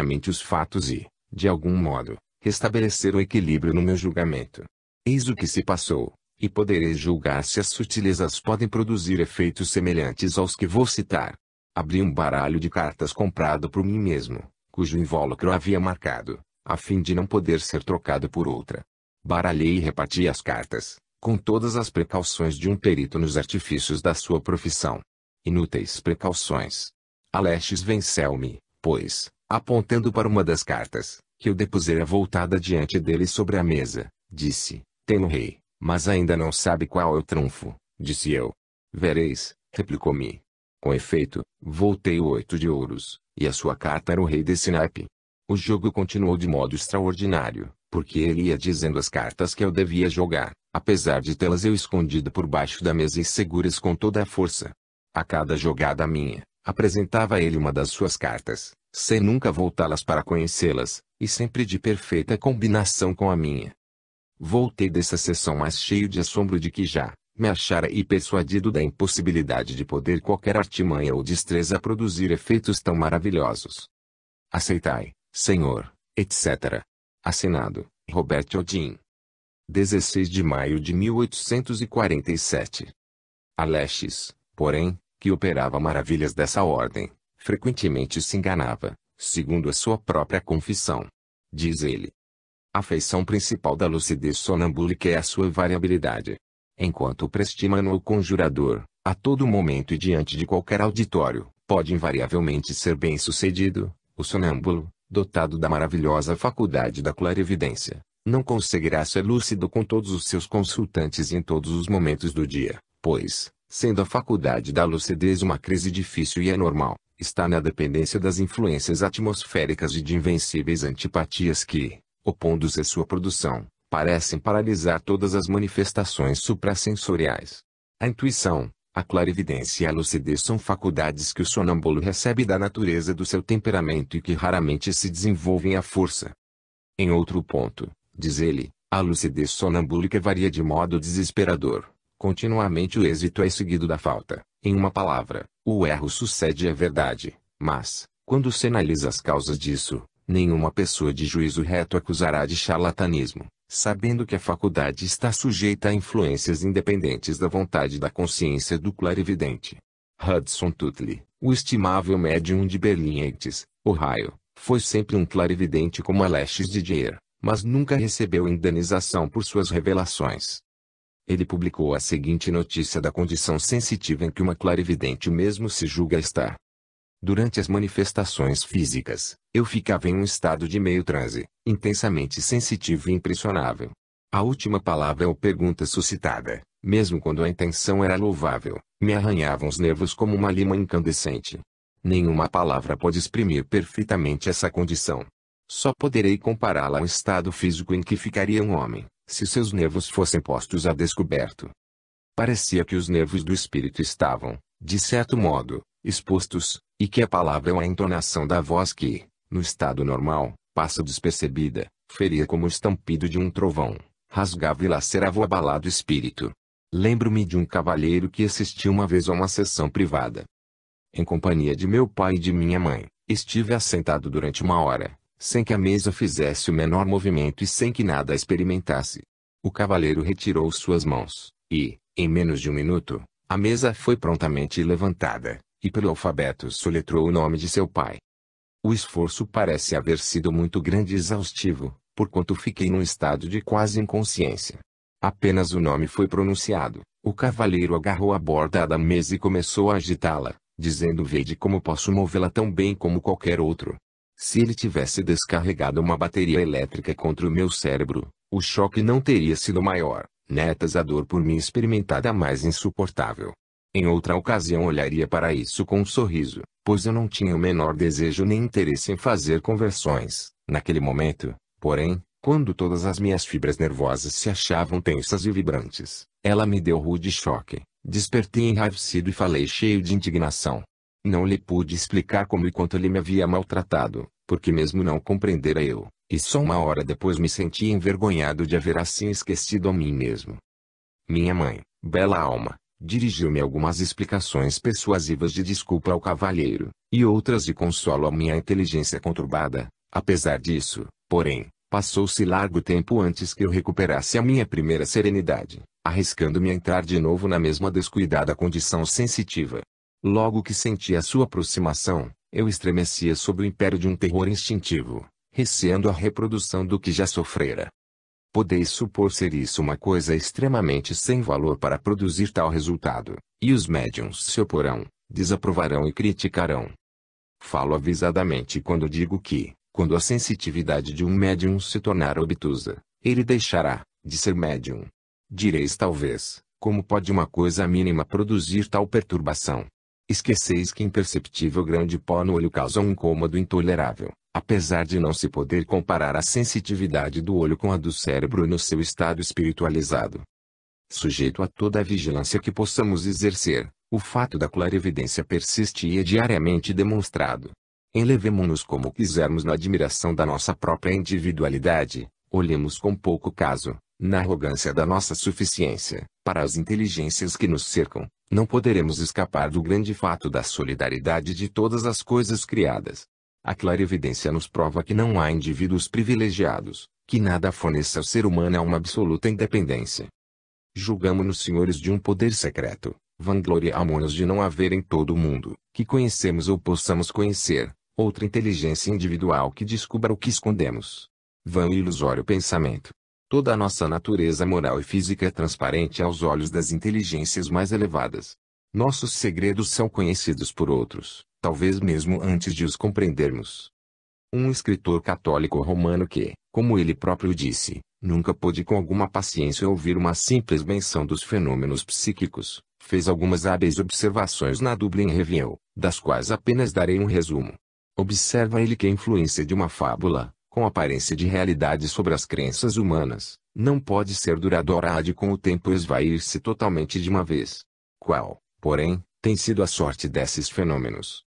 mente os fatos e, de algum modo, restabelecer o equilíbrio no meu julgamento. Eis o que se passou, e poderei julgar se as sutilezas podem produzir efeitos semelhantes aos que vou citar. Abri um baralho de cartas comprado por mim mesmo, cujo invólucro havia marcado, a fim de não poder ser trocado por outra. Baralhei e reparti as cartas, com todas as precauções de um perito nos artifícios da sua profissão. Inúteis precauções. Alexis venceu-me, pois, apontando para uma das cartas, que eu depusera voltada diante dele sobre a mesa, disse, tenho rei, mas ainda não sabe qual é o trunfo, disse eu. Vereis, replicou-me. Com efeito, voltei o oito de ouros, e a sua carta era o rei desse naipe. O jogo continuou de modo extraordinário, porque ele ia dizendo as cartas que eu devia jogar, apesar de tê-las eu escondido por baixo da mesa e seguras com toda a força. A cada jogada minha, apresentava ele uma das suas cartas, sem nunca voltá-las para conhecê-las, e sempre de perfeita combinação com a minha. Voltei dessa sessão mais cheio de assombro de que já, me achara e persuadido da impossibilidade de poder qualquer artimanha ou destreza produzir efeitos tão maravilhosos. Aceitai, Senhor, etc. Assinado, Robert Odin. 16 de maio de 1847. Alexis, porém, que operava maravilhas dessa ordem, frequentemente se enganava, segundo a sua própria confissão. Diz ele. A feição principal da lucidez sonâmbula é a sua variabilidade. Enquanto o prestímano ou conjurador, a todo momento e diante de qualquer auditório, pode invariavelmente ser bem-sucedido, o sonâmbulo, dotado da maravilhosa faculdade da clarividência, não conseguirá ser lúcido com todos os seus consultantes em todos os momentos do dia, pois, sendo a faculdade da lucidez uma crise difícil e anormal, está na dependência das influências atmosféricas e de invencíveis antipatias que, opondo-se à sua produção, parecem paralisar todas as manifestações suprassensoriais. A intuição, a clarividência e a lucidez são faculdades que o sonâmbulo recebe da natureza do seu temperamento e que raramente se desenvolvem à força. Em outro ponto, diz ele, a lucidez sonambúlica varia de modo desesperador. Continuamente o êxito é seguido da falta, em uma palavra, o erro sucede é verdade, mas, quando se analisa as causas disso, nenhuma pessoa de juízo reto acusará de charlatanismo, sabendo que a faculdade está sujeita a influências independentes da vontade da consciência do clarividente. Hudson Tuttle, o estimável médium de Berlim eites Ohio, foi sempre um clarividente como Alexis Didier, mas nunca recebeu indenização por suas revelações ele publicou a seguinte notícia da condição sensitiva em que uma clarividente mesmo se julga estar. Durante as manifestações físicas, eu ficava em um estado de meio transe, intensamente sensitivo e impressionável. A última palavra ou é pergunta suscitada, mesmo quando a intenção era louvável, me arranhavam os nervos como uma lima incandescente. Nenhuma palavra pode exprimir perfeitamente essa condição. Só poderei compará-la a um estado físico em que ficaria um homem, se seus nervos fossem postos a descoberto. Parecia que os nervos do espírito estavam, de certo modo, expostos, e que a palavra ou é a entonação da voz que, no estado normal, passa despercebida, feria como o estampido de um trovão, rasgava e lacerava o abalado espírito. Lembro-me de um cavalheiro que assistiu uma vez a uma sessão privada. Em companhia de meu pai e de minha mãe, estive assentado durante uma hora, sem que a mesa fizesse o menor movimento e sem que nada experimentasse. O cavaleiro retirou suas mãos, e, em menos de um minuto, a mesa foi prontamente levantada, e pelo alfabeto soletrou o nome de seu pai. O esforço parece haver sido muito grande e exaustivo, porquanto fiquei num estado de quase inconsciência. Apenas o nome foi pronunciado, o cavaleiro agarrou a borda da mesa e começou a agitá-la, dizendo vede como posso movê-la tão bem como qualquer outro. Se ele tivesse descarregado uma bateria elétrica contra o meu cérebro, o choque não teria sido maior, netas a dor por mim experimentada mais insuportável. Em outra ocasião olharia para isso com um sorriso, pois eu não tinha o menor desejo nem interesse em fazer conversões, naquele momento, porém, quando todas as minhas fibras nervosas se achavam tensas e vibrantes, ela me deu rude choque, despertei enraivecido e falei cheio de indignação. Não lhe pude explicar como e quanto ele me havia maltratado, porque mesmo não compreendera eu, e só uma hora depois me senti envergonhado de haver assim esquecido a mim mesmo. Minha mãe, bela alma, dirigiu-me algumas explicações persuasivas de desculpa ao cavalheiro, e outras de consolo à minha inteligência conturbada. Apesar disso, porém, passou-se largo tempo antes que eu recuperasse a minha primeira serenidade, arriscando-me a entrar de novo na mesma descuidada condição sensitiva. Logo que senti a sua aproximação, eu estremecia sob o império de um terror instintivo, receando a reprodução do que já sofrera. Podeis supor ser isso uma coisa extremamente sem valor para produzir tal resultado, e os médiums se oporão, desaprovarão e criticarão. Falo avisadamente quando digo que, quando a sensitividade de um médium se tornar obtusa, ele deixará de ser médium. Direis talvez, como pode uma coisa mínima produzir tal perturbação? Esqueceis que imperceptível grão de pó no olho causa um incômodo intolerável, apesar de não se poder comparar a sensitividade do olho com a do cérebro no seu estado espiritualizado. Sujeito a toda a vigilância que possamos exercer, o fato da clarividência persiste e é diariamente demonstrado. Enlevemo-nos como quisermos na admiração da nossa própria individualidade, olhemos com pouco caso, na arrogância da nossa suficiência, para as inteligências que nos cercam, não poderemos escapar do grande fato da solidariedade de todas as coisas criadas. A clara evidência nos prova que não há indivíduos privilegiados, que nada forneça ao ser humano a uma absoluta independência. Julgamos-nos senhores de um poder secreto, vangloriamo-nos de não haver em todo o mundo, que conhecemos ou possamos conhecer, outra inteligência individual que descubra o que escondemos. Vão e ilusório pensamento. Toda a nossa natureza moral e física é transparente aos olhos das inteligências mais elevadas. Nossos segredos são conhecidos por outros, talvez mesmo antes de os compreendermos. Um escritor católico romano que, como ele próprio disse, nunca pôde com alguma paciência ouvir uma simples menção dos fenômenos psíquicos, fez algumas hábeis observações na Dublin Review, das quais apenas darei um resumo. Observa ele que a influência de uma fábula, com aparência de realidade sobre as crenças humanas, não pode ser duradoura há de com o tempo esvair-se totalmente de uma vez. Qual, porém, tem sido a sorte desses fenômenos?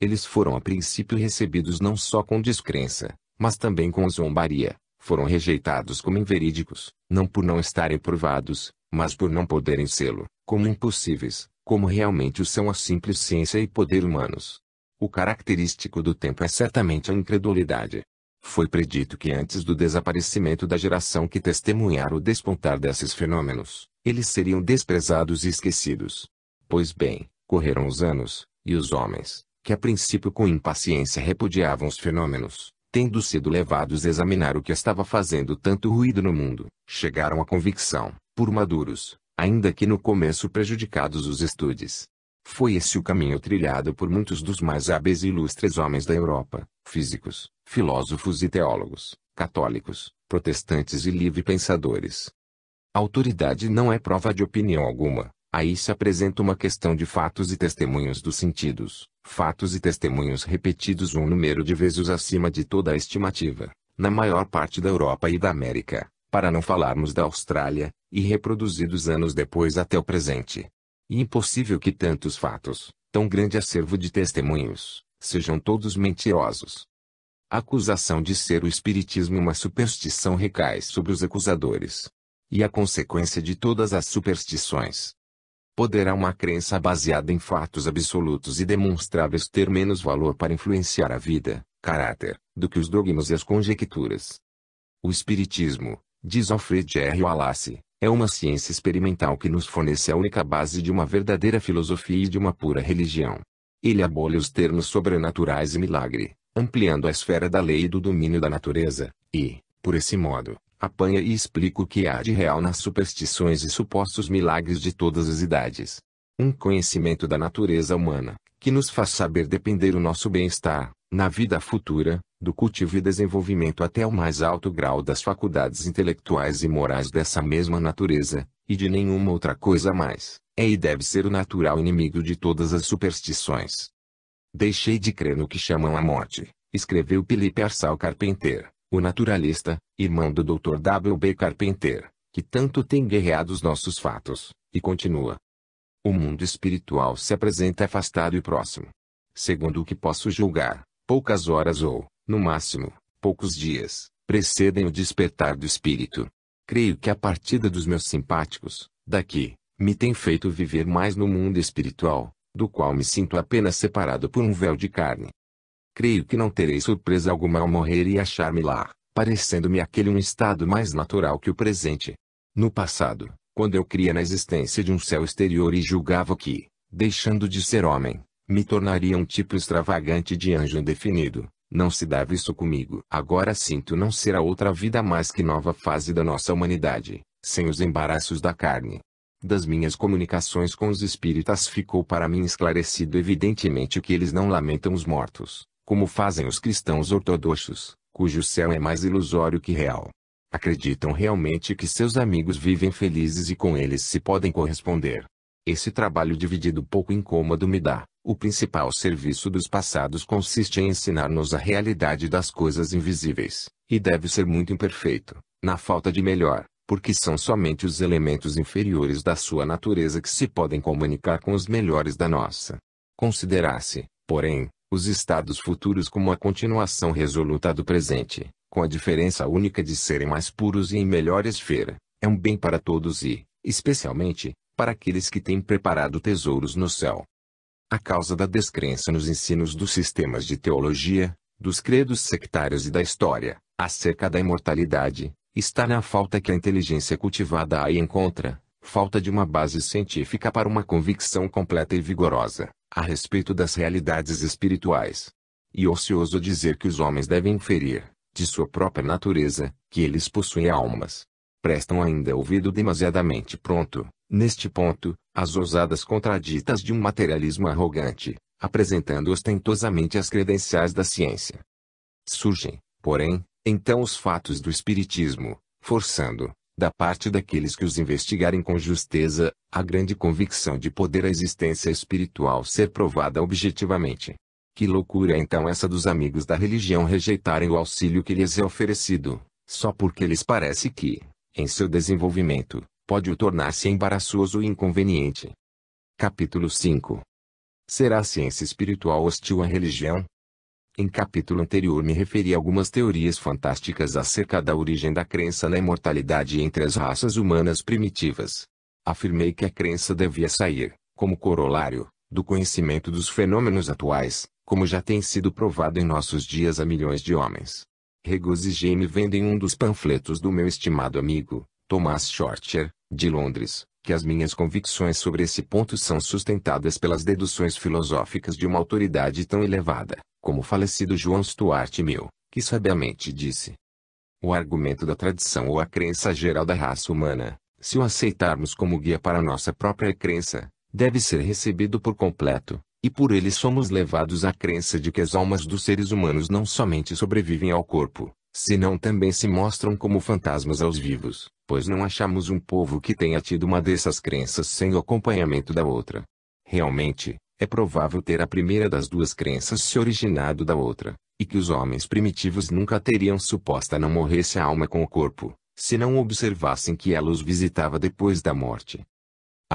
Eles foram a princípio recebidos não só com descrença, mas também com zombaria, foram rejeitados como inverídicos, não por não estarem provados, mas por não poderem sê-lo, como impossíveis, como realmente o são a simples ciência e poder humanos. O característico do tempo é certamente a incredulidade. Foi predito que antes do desaparecimento da geração que testemunhar o despontar desses fenômenos, eles seriam desprezados e esquecidos. Pois bem, correram os anos, e os homens, que a princípio com impaciência repudiavam os fenômenos, tendo sido levados a examinar o que estava fazendo tanto ruído no mundo, chegaram à convicção, por maduros, ainda que no começo prejudicados os estudes, foi esse o caminho trilhado por muitos dos mais hábeis e ilustres homens da Europa, físicos, filósofos e teólogos, católicos, protestantes e livre-pensadores. Autoridade não é prova de opinião alguma, aí se apresenta uma questão de fatos e testemunhos dos sentidos, fatos e testemunhos repetidos um número de vezes acima de toda a estimativa, na maior parte da Europa e da América, para não falarmos da Austrália, e reproduzidos anos depois até o presente. E impossível que tantos fatos, tão grande acervo de testemunhos, sejam todos mentirosos. A acusação de ser o espiritismo uma superstição recai sobre os acusadores. E a consequência de todas as superstições. Poderá uma crença baseada em fatos absolutos e demonstráveis ter menos valor para influenciar a vida, caráter, do que os dogmas e as conjecturas. O espiritismo, diz Alfred R. Wallace, é uma ciência experimental que nos fornece a única base de uma verdadeira filosofia e de uma pura religião. Ele abole os termos sobrenaturais e milagre, ampliando a esfera da lei e do domínio da natureza, e, por esse modo, apanha e explica o que há de real nas superstições e supostos milagres de todas as idades um conhecimento da natureza humana, que nos faz saber depender o nosso bem-estar, na vida futura, do cultivo e desenvolvimento até o mais alto grau das faculdades intelectuais e morais dessa mesma natureza, e de nenhuma outra coisa mais, é e deve ser o natural inimigo de todas as superstições. Deixei de crer no que chamam a morte, escreveu Philippe Arsal Carpenter, o naturalista, irmão do Dr. W. B. Carpenter, que tanto tem guerreado os nossos fatos, e continua. O mundo espiritual se apresenta afastado e próximo. Segundo o que posso julgar, poucas horas ou, no máximo, poucos dias, precedem o despertar do espírito. Creio que a partida dos meus simpáticos, daqui, me tem feito viver mais no mundo espiritual, do qual me sinto apenas separado por um véu de carne. Creio que não terei surpresa alguma ao morrer e achar-me lá, parecendo-me aquele um estado mais natural que o presente. No passado, quando eu cria na existência de um céu exterior e julgava que, deixando de ser homem, me tornaria um tipo extravagante de anjo indefinido, não se dava isso comigo. Agora sinto não ser a outra vida mais que nova fase da nossa humanidade, sem os embaraços da carne. Das minhas comunicações com os espíritas ficou para mim esclarecido evidentemente que eles não lamentam os mortos, como fazem os cristãos ortodoxos, cujo céu é mais ilusório que real. Acreditam realmente que seus amigos vivem felizes e com eles se podem corresponder. Esse trabalho dividido pouco incômodo me dá. O principal serviço dos passados consiste em ensinar-nos a realidade das coisas invisíveis, e deve ser muito imperfeito, na falta de melhor, porque são somente os elementos inferiores da sua natureza que se podem comunicar com os melhores da nossa. Considerar-se, porém, os estados futuros como a continuação resoluta do presente, com a diferença única de serem mais puros e em melhor esfera, é um bem para todos e, especialmente, para aqueles que têm preparado tesouros no céu. A causa da descrença nos ensinos dos sistemas de teologia, dos credos sectários e da história, acerca da imortalidade, está na falta que a inteligência cultivada aí encontra, falta de uma base científica para uma convicção completa e vigorosa, a respeito das realidades espirituais. E ocioso dizer que os homens devem inferir, de sua própria natureza, que eles possuem almas. Prestam ainda ouvido demasiadamente pronto, neste ponto, as ousadas contraditas de um materialismo arrogante, apresentando ostentosamente as credenciais da ciência. Surgem, porém, então os fatos do espiritismo, forçando, da parte daqueles que os investigarem com justeza, a grande convicção de poder a existência espiritual ser provada objetivamente. Que loucura é então essa dos amigos da religião rejeitarem o auxílio que lhes é oferecido, só porque lhes parece que, em seu desenvolvimento, pode o tornar-se embaraçoso e inconveniente. Capítulo 5 Será a ciência espiritual hostil à religião? Em capítulo anterior me referi a algumas teorias fantásticas acerca da origem da crença na imortalidade entre as raças humanas primitivas. Afirmei que a crença devia sair, como corolário, do conhecimento dos fenômenos atuais, como já tem sido provado em nossos dias a milhões de homens. Regozijei-me vendo em um dos panfletos do meu estimado amigo, Thomas Shorter, de Londres, que as minhas convicções sobre esse ponto são sustentadas pelas deduções filosóficas de uma autoridade tão elevada, como o falecido João Stuart Mill, que sabiamente disse: O argumento da tradição ou a crença geral da raça humana, se o aceitarmos como guia para nossa própria crença, deve ser recebido por completo, e por ele somos levados à crença de que as almas dos seres humanos não somente sobrevivem ao corpo, senão também se mostram como fantasmas aos vivos, pois não achamos um povo que tenha tido uma dessas crenças sem o acompanhamento da outra. Realmente, é provável ter a primeira das duas crenças se originado da outra, e que os homens primitivos nunca teriam suposta não morresse a alma com o corpo, se não observassem que ela os visitava depois da morte.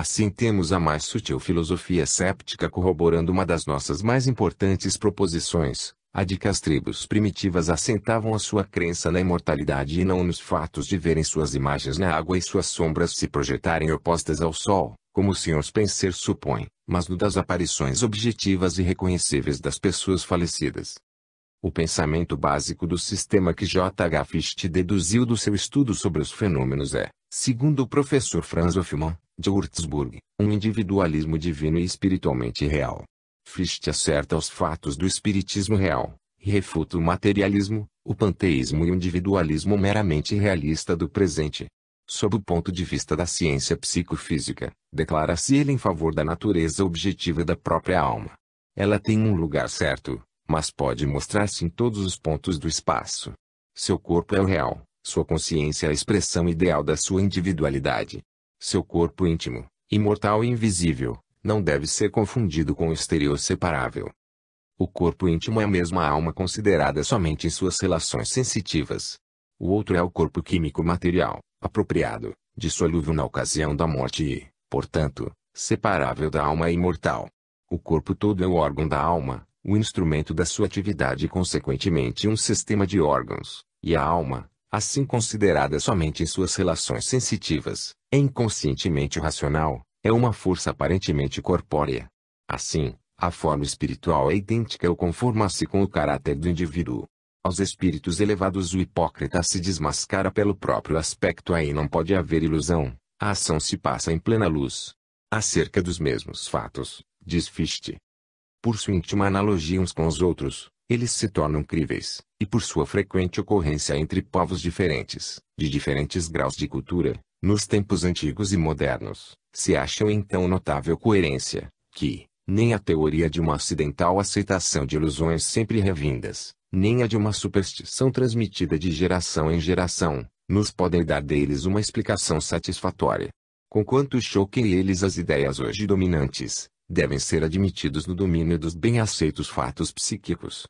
Assim temos a mais sutil filosofia séptica corroborando uma das nossas mais importantes proposições, a de que as tribos primitivas assentavam a sua crença na imortalidade e não nos fatos de verem suas imagens na água e suas sombras se projetarem opostas ao sol, como o Sr. Spencer supõe, mas no das aparições objetivas e reconhecíveis das pessoas falecidas. O pensamento básico do sistema que J. H. Fichte deduziu do seu estudo sobre os fenômenos é, Segundo o professor Franz Hoffmann, de Würzburg, um individualismo divino e espiritualmente real. Fichte acerta os fatos do espiritismo real, e refuta o materialismo, o panteísmo e o individualismo meramente realista do presente. Sob o ponto de vista da ciência psicofísica, declara-se ele em favor da natureza objetiva da própria alma. Ela tem um lugar certo, mas pode mostrar-se em todos os pontos do espaço. Seu corpo é o real, sua consciência é a expressão ideal da sua individualidade. Seu corpo íntimo, imortal e invisível, não deve ser confundido com o exterior separável. O corpo íntimo é a mesma alma considerada somente em suas relações sensitivas. O outro é o corpo químico material, apropriado, dissolúvel na ocasião da morte e, portanto, separável da alma imortal. O corpo todo é o órgão da alma, o instrumento da sua atividade e consequentemente um sistema de órgãos, e a alma, assim considerada somente em suas relações sensitivas, é inconscientemente racional, é uma força aparentemente corpórea. Assim, a forma espiritual é idêntica ou conforma-se com o caráter do indivíduo. Aos espíritos elevados o hipócrita se desmascara pelo próprio aspecto aí não pode haver ilusão, a ação se passa em plena luz. Acerca dos mesmos fatos, diz Fichte. Por sua íntima analogia uns com os outros, eles se tornam críveis, e por sua frequente ocorrência entre povos diferentes, de diferentes graus de cultura, nos tempos antigos e modernos, se acham então notável coerência, que, nem a teoria de uma acidental aceitação de ilusões sempre revindas, nem a de uma superstição transmitida de geração em geração, nos podem dar deles uma explicação satisfatória. Conquanto choquem eles as ideias hoje dominantes, devem ser admitidos no domínio dos bem aceitos fatos psíquicos,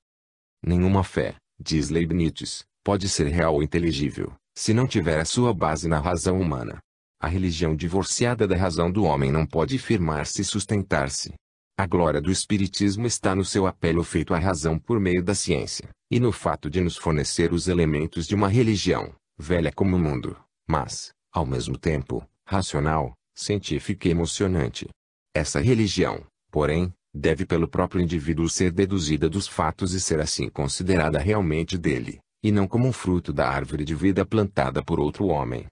Nenhuma fé, diz Leibniz, pode ser real ou inteligível, se não tiver a sua base na razão humana. A religião divorciada da razão do homem não pode firmar-se e sustentar-se. A glória do Espiritismo está no seu apelo feito à razão por meio da ciência, e no fato de nos fornecer os elementos de uma religião, velha como o mundo, mas, ao mesmo tempo, racional, científica e emocionante. Essa religião, porém, deve pelo próprio indivíduo ser deduzida dos fatos e ser assim considerada realmente dele, e não como um fruto da árvore de vida plantada por outro homem.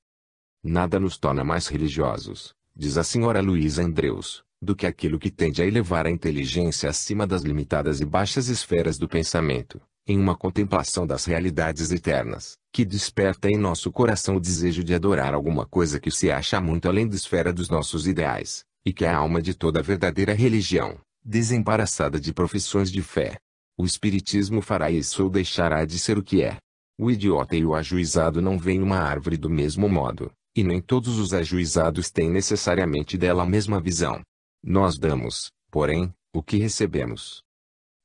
Nada nos torna mais religiosos, diz a senhora Luísa Andreus, do que aquilo que tende a elevar a inteligência acima das limitadas e baixas esferas do pensamento, em uma contemplação das realidades eternas, que desperta em nosso coração o desejo de adorar alguma coisa que se acha muito além da esfera dos nossos ideais, e que é a alma de toda verdadeira religião desembaraçada de profissões de fé. O Espiritismo fará isso ou deixará de ser o que é. O idiota e o ajuizado não veem uma árvore do mesmo modo, e nem todos os ajuizados têm necessariamente dela a mesma visão. Nós damos, porém, o que recebemos.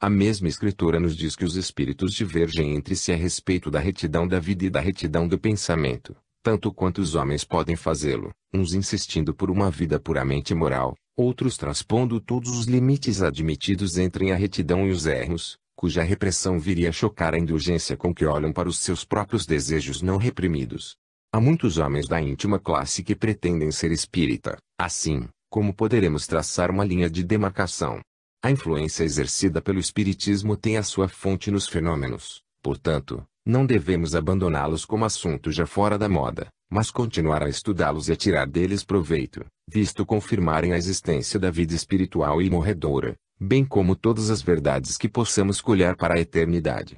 A mesma Escritura nos diz que os espíritos divergem entre si a respeito da retidão da vida e da retidão do pensamento, tanto quanto os homens podem fazê-lo, uns insistindo por uma vida puramente moral, outros transpondo todos os limites admitidos entrem a retidão e os erros, cuja repressão viria a chocar a indulgência com que olham para os seus próprios desejos não reprimidos. Há muitos homens da íntima classe que pretendem ser espírita, assim, como poderemos traçar uma linha de demarcação. A influência exercida pelo espiritismo tem a sua fonte nos fenômenos, portanto, não devemos abandoná-los como assunto já fora da moda, mas continuar a estudá-los e a tirar deles proveito, visto confirmarem a existência da vida espiritual e morredora, bem como todas as verdades que possamos colher para a eternidade.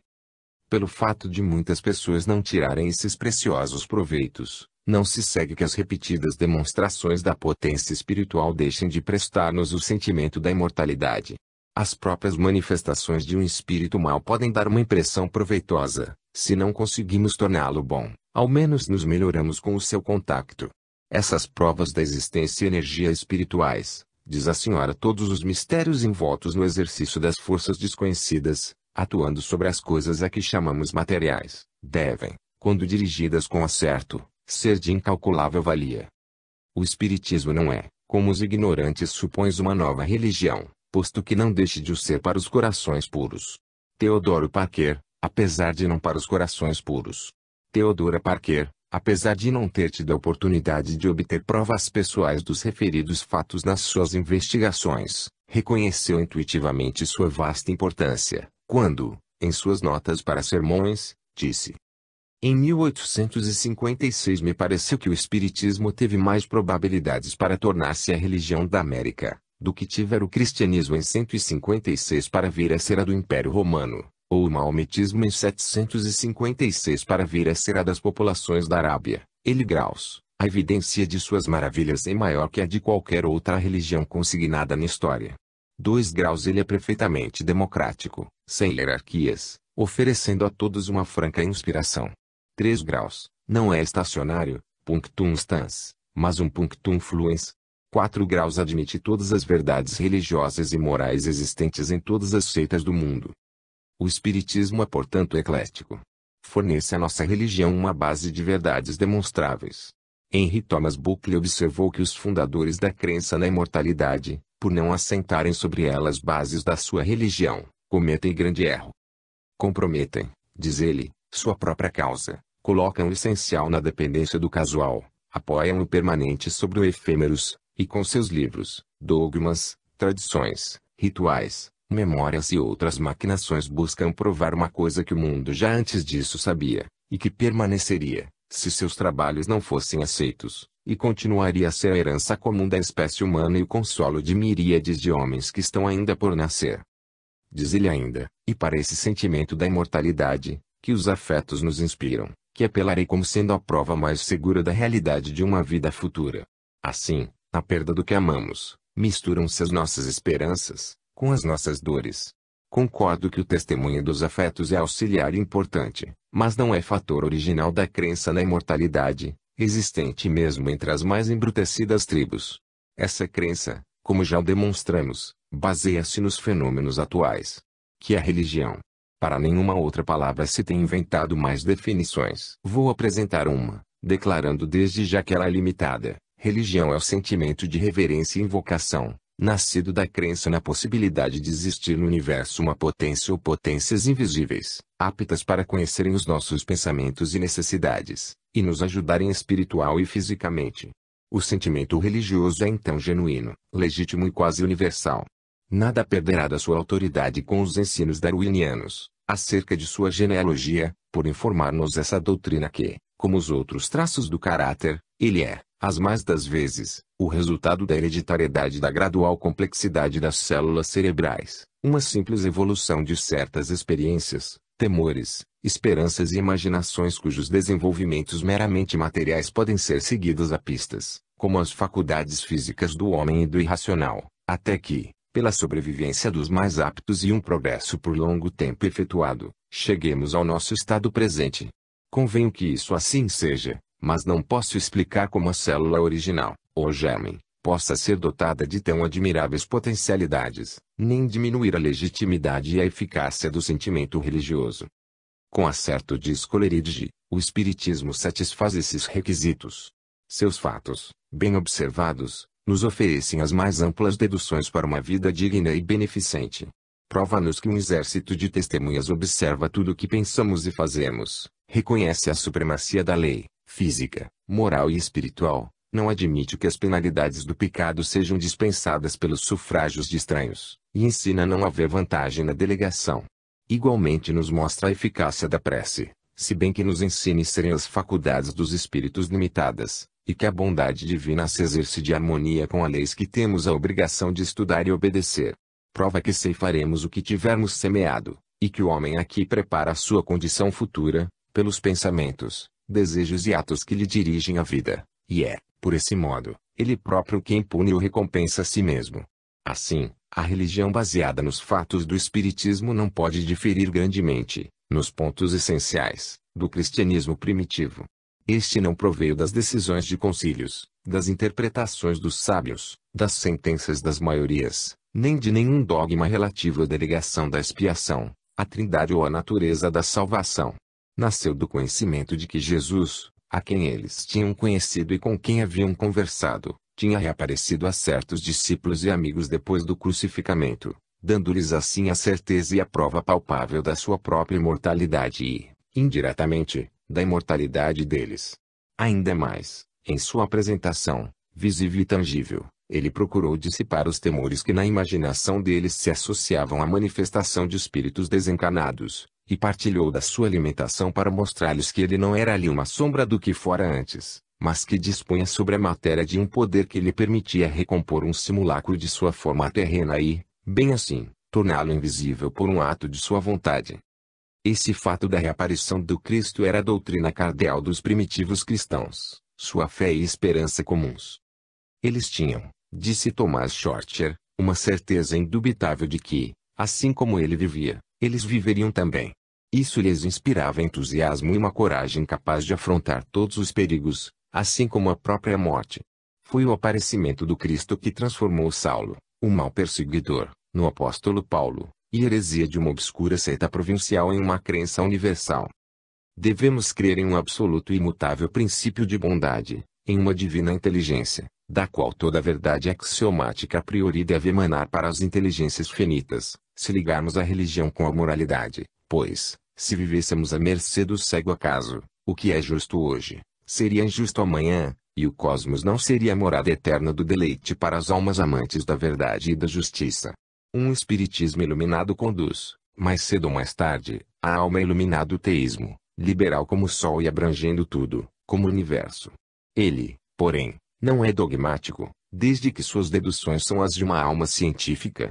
Pelo fato de muitas pessoas não tirarem esses preciosos proveitos, não se segue que as repetidas demonstrações da potência espiritual deixem de prestar-nos o sentimento da imortalidade. As próprias manifestações de um espírito mal podem dar uma impressão proveitosa, se não conseguimos torná-lo bom. Ao menos nos melhoramos com o seu contacto. Essas provas da existência e energia espirituais, diz a senhora todos os mistérios envoltos no exercício das forças desconhecidas, atuando sobre as coisas a que chamamos materiais, devem, quando dirigidas com acerto, ser de incalculável valia. O Espiritismo não é, como os ignorantes supõem, uma nova religião, posto que não deixe de o ser para os corações puros. Teodoro Parker, apesar de não para os corações puros. Theodora Parker, apesar de não ter tido a oportunidade de obter provas pessoais dos referidos fatos nas suas investigações, reconheceu intuitivamente sua vasta importância, quando, em suas notas para sermões, disse: Em 1856 me pareceu que o Espiritismo teve mais probabilidades para tornar-se a religião da América, do que tiver o cristianismo em 156 para vir a ser a do Império Romano ou o maometismo em 756 para vir a ser a das populações da Arábia, ele graus, a evidência de suas maravilhas é maior que a de qualquer outra religião consignada na história. 2 graus ele é perfeitamente democrático, sem hierarquias, oferecendo a todos uma franca inspiração. 3 graus, não é estacionário, punctum stans, mas um punctum fluens. 4 graus admite todas as verdades religiosas e morais existentes em todas as seitas do mundo, o Espiritismo é portanto eclético. Fornece à nossa religião uma base de verdades demonstráveis. Henry Thomas Buckley observou que os fundadores da crença na imortalidade, por não assentarem sobre elas bases da sua religião, cometem grande erro. Comprometem, diz ele, sua própria causa, colocam o essencial na dependência do casual, apoiam o permanente sobre o efêmeros, e com seus livros, dogmas, tradições, rituais, memórias e outras maquinações buscam provar uma coisa que o mundo já antes disso sabia, e que permaneceria, se seus trabalhos não fossem aceitos, e continuaria a ser a herança comum da espécie humana e o consolo de miríades de homens que estão ainda por nascer. Diz ele ainda, e para esse sentimento da imortalidade, que os afetos nos inspiram, que apelarei como sendo a prova mais segura da realidade de uma vida futura. Assim, na perda do que amamos, misturam-se as nossas esperanças, com as nossas dores. Concordo que o testemunho dos afetos é auxiliar importante, mas não é fator original da crença na imortalidade, existente mesmo entre as mais embrutecidas tribos. Essa crença, como já demonstramos, baseia-se nos fenômenos atuais. Que a religião. Para nenhuma outra palavra se tem inventado mais definições. Vou apresentar uma, declarando desde já que ela é limitada. Religião é o sentimento de reverência e invocação, nascido da crença na possibilidade de existir no universo uma potência ou potências invisíveis, aptas para conhecerem os nossos pensamentos e necessidades, e nos ajudarem espiritual e fisicamente. O sentimento religioso é então genuíno, legítimo e quase universal. Nada perderá da sua autoridade com os ensinos darwinianos, acerca de sua genealogia, por informar-nos essa doutrina que, como os outros traços do caráter, ele é, as mais das vezes, o resultado da hereditariedade da gradual complexidade das células cerebrais, uma simples evolução de certas experiências, temores, esperanças e imaginações cujos desenvolvimentos meramente materiais podem ser seguidos a pistas, como as faculdades físicas do homem e do irracional, até que, pela sobrevivência dos mais aptos e um progresso por longo tempo efetuado, cheguemos ao nosso estado presente. Convenho que isso assim seja, mas não posso explicar como a célula original, ou germen, possa ser dotada de tão admiráveis potencialidades, nem diminuir a legitimidade e a eficácia do sentimento religioso. Com acerto de Scolaridge, o Espiritismo satisfaz esses requisitos. Seus fatos, bem observados, nos oferecem as mais amplas deduções para uma vida digna e beneficente. Prova-nos que um exército de testemunhas observa tudo o que pensamos e fazemos, reconhece a supremacia da lei, física, moral e espiritual, não admite que as penalidades do pecado sejam dispensadas pelos sufrágios de estranhos, e ensina não haver vantagem na delegação. Igualmente nos mostra a eficácia da prece, se bem que nos ensine serem as faculdades dos espíritos limitadas, e que a bondade divina se exerce de harmonia com as leis que temos a obrigação de estudar e obedecer. Prova que ceifaremos o que tivermos semeado, e que o homem aqui prepara a sua condição futura, pelos pensamentos, desejos e atos que lhe dirigem a vida, e é, por esse modo, ele próprio quem pune ou recompensa a si mesmo. Assim, a religião baseada nos fatos do Espiritismo não pode diferir grandemente, nos pontos essenciais, do cristianismo primitivo. Este não proveio das decisões de concílios, das interpretações dos sábios, das sentenças das maiorias, nem de nenhum dogma relativo à delegação da expiação, à trindade ou à natureza da salvação nasceu do conhecimento de que Jesus, a quem eles tinham conhecido e com quem haviam conversado, tinha reaparecido a certos discípulos e amigos depois do crucificamento, dando-lhes assim a certeza e a prova palpável da sua própria imortalidade e, indiretamente, da imortalidade deles. Ainda mais, em sua apresentação, visível e tangível, ele procurou dissipar os temores que na imaginação deles se associavam à manifestação de espíritos desencarnados, e partilhou da sua alimentação para mostrar-lhes que ele não era ali uma sombra do que fora antes, mas que dispunha sobre a matéria de um poder que lhe permitia recompor um simulacro de sua forma terrena e, bem assim, torná-lo invisível por um ato de sua vontade. Esse fato da reaparição do Cristo era a doutrina cardeal dos primitivos cristãos, sua fé e esperança comuns. Eles tinham, disse Thomas Shorter, uma certeza indubitável de que, assim como ele vivia, eles viveriam também. Isso lhes inspirava entusiasmo e uma coragem capaz de afrontar todos os perigos, assim como a própria morte. Foi o aparecimento do Cristo que transformou Saulo, o mau perseguidor, no apóstolo Paulo, e heresia de uma obscura seita provincial em uma crença universal. Devemos crer em um absoluto e imutável princípio de bondade, em uma divina inteligência, da qual toda a verdade axiomática a priori deve emanar para as inteligências finitas, se ligarmos a religião com a moralidade, pois, se vivêssemos à mercê do cego acaso, o que é justo hoje, seria injusto amanhã, e o cosmos não seria a morada eterna do deleite para as almas amantes da verdade e da justiça. Um espiritismo iluminado conduz, mais cedo ou mais tarde, a alma iluminado teísmo, liberal como o sol e abrangendo tudo, como o universo. Ele, porém, não é dogmático, desde que suas deduções são as de uma alma científica,